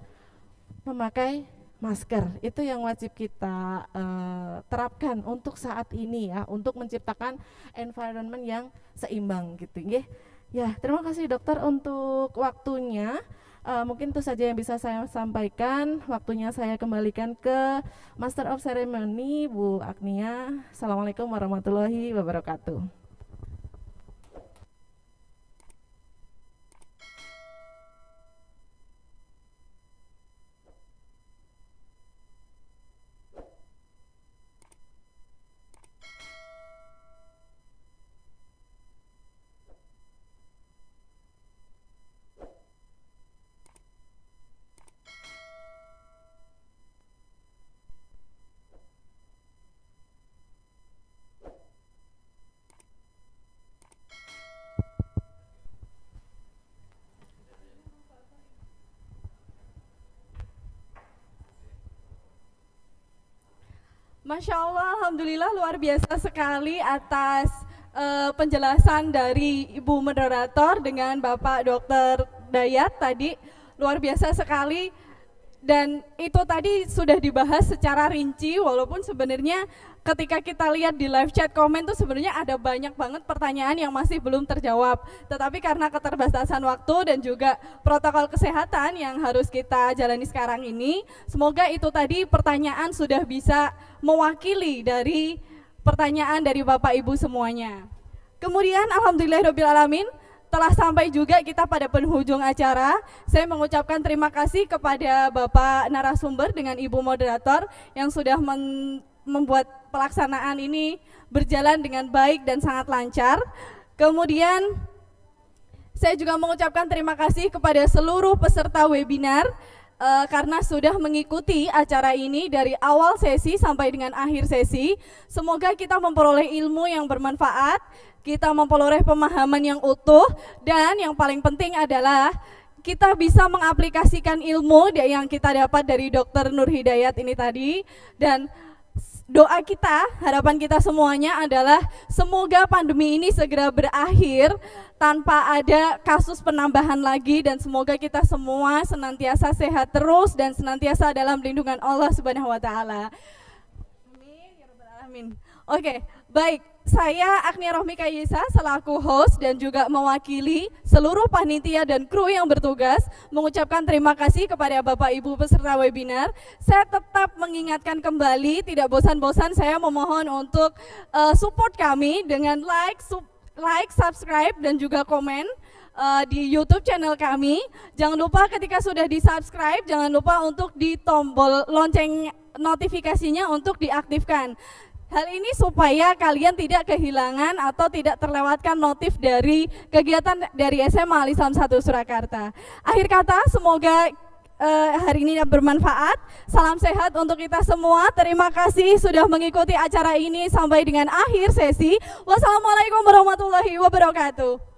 B: memakai masker. Itu yang wajib kita uh, terapkan untuk saat ini ya, untuk menciptakan environment yang seimbang gitu Ya, terima kasih dokter untuk waktunya. Uh, mungkin itu saja yang bisa saya sampaikan. Waktunya saya kembalikan ke Master of Ceremony Bu Agnia. Assalamualaikum warahmatullahi wabarakatuh.
A: biasa sekali atas uh, penjelasan dari Ibu moderator dengan Bapak Dr. Dayat tadi. Luar biasa sekali dan itu tadi sudah dibahas secara rinci walaupun sebenarnya ketika kita lihat di live chat komen tuh sebenarnya ada banyak banget pertanyaan yang masih belum terjawab tetapi karena keterbatasan waktu dan juga protokol kesehatan yang harus kita jalani sekarang ini semoga itu tadi pertanyaan sudah bisa mewakili dari pertanyaan dari Bapak Ibu semuanya. Kemudian Alhamdulillah alamin telah sampai juga kita pada penghujung acara. Saya mengucapkan terima kasih kepada Bapak narasumber dengan Ibu moderator yang sudah membuat pelaksanaan ini berjalan dengan baik dan sangat lancar. Kemudian saya juga mengucapkan terima kasih kepada seluruh peserta webinar uh, karena sudah mengikuti acara ini dari awal sesi sampai dengan akhir sesi. Semoga kita memperoleh ilmu yang bermanfaat, kita memperoleh pemahaman yang utuh, dan yang paling penting adalah kita bisa mengaplikasikan ilmu yang kita dapat dari Dokter Nur Hidayat ini tadi dan doa kita, harapan kita semuanya adalah semoga pandemi ini segera berakhir tanpa ada kasus penambahan lagi dan semoga kita semua senantiasa sehat terus dan senantiasa dalam lindungan Allah Subhanahu wa taala. Amin ya rabbal alamin. Oke, okay, baik. Saya Agnia Rohmi Kayisa selaku host dan juga mewakili seluruh panitia dan kru yang bertugas mengucapkan terima kasih kepada Bapak Ibu peserta webinar. Saya tetap mengingatkan kembali tidak bosan-bosan saya memohon untuk uh, support kami dengan like, sub, like, subscribe dan juga komen uh, di YouTube channel kami. Jangan lupa ketika sudah di subscribe, jangan lupa untuk di tombol lonceng notifikasinya untuk diaktifkan. Hal ini supaya kalian tidak kehilangan atau tidak terlewatkan notif dari kegiatan dari SMA Islam 1 Surakarta. Akhir kata, semoga eh, hari ini bermanfaat. Salam sehat untuk kita semua. Terima kasih sudah mengikuti acara ini sampai dengan akhir sesi. Wassalamualaikum warahmatullahi wabarakatuh.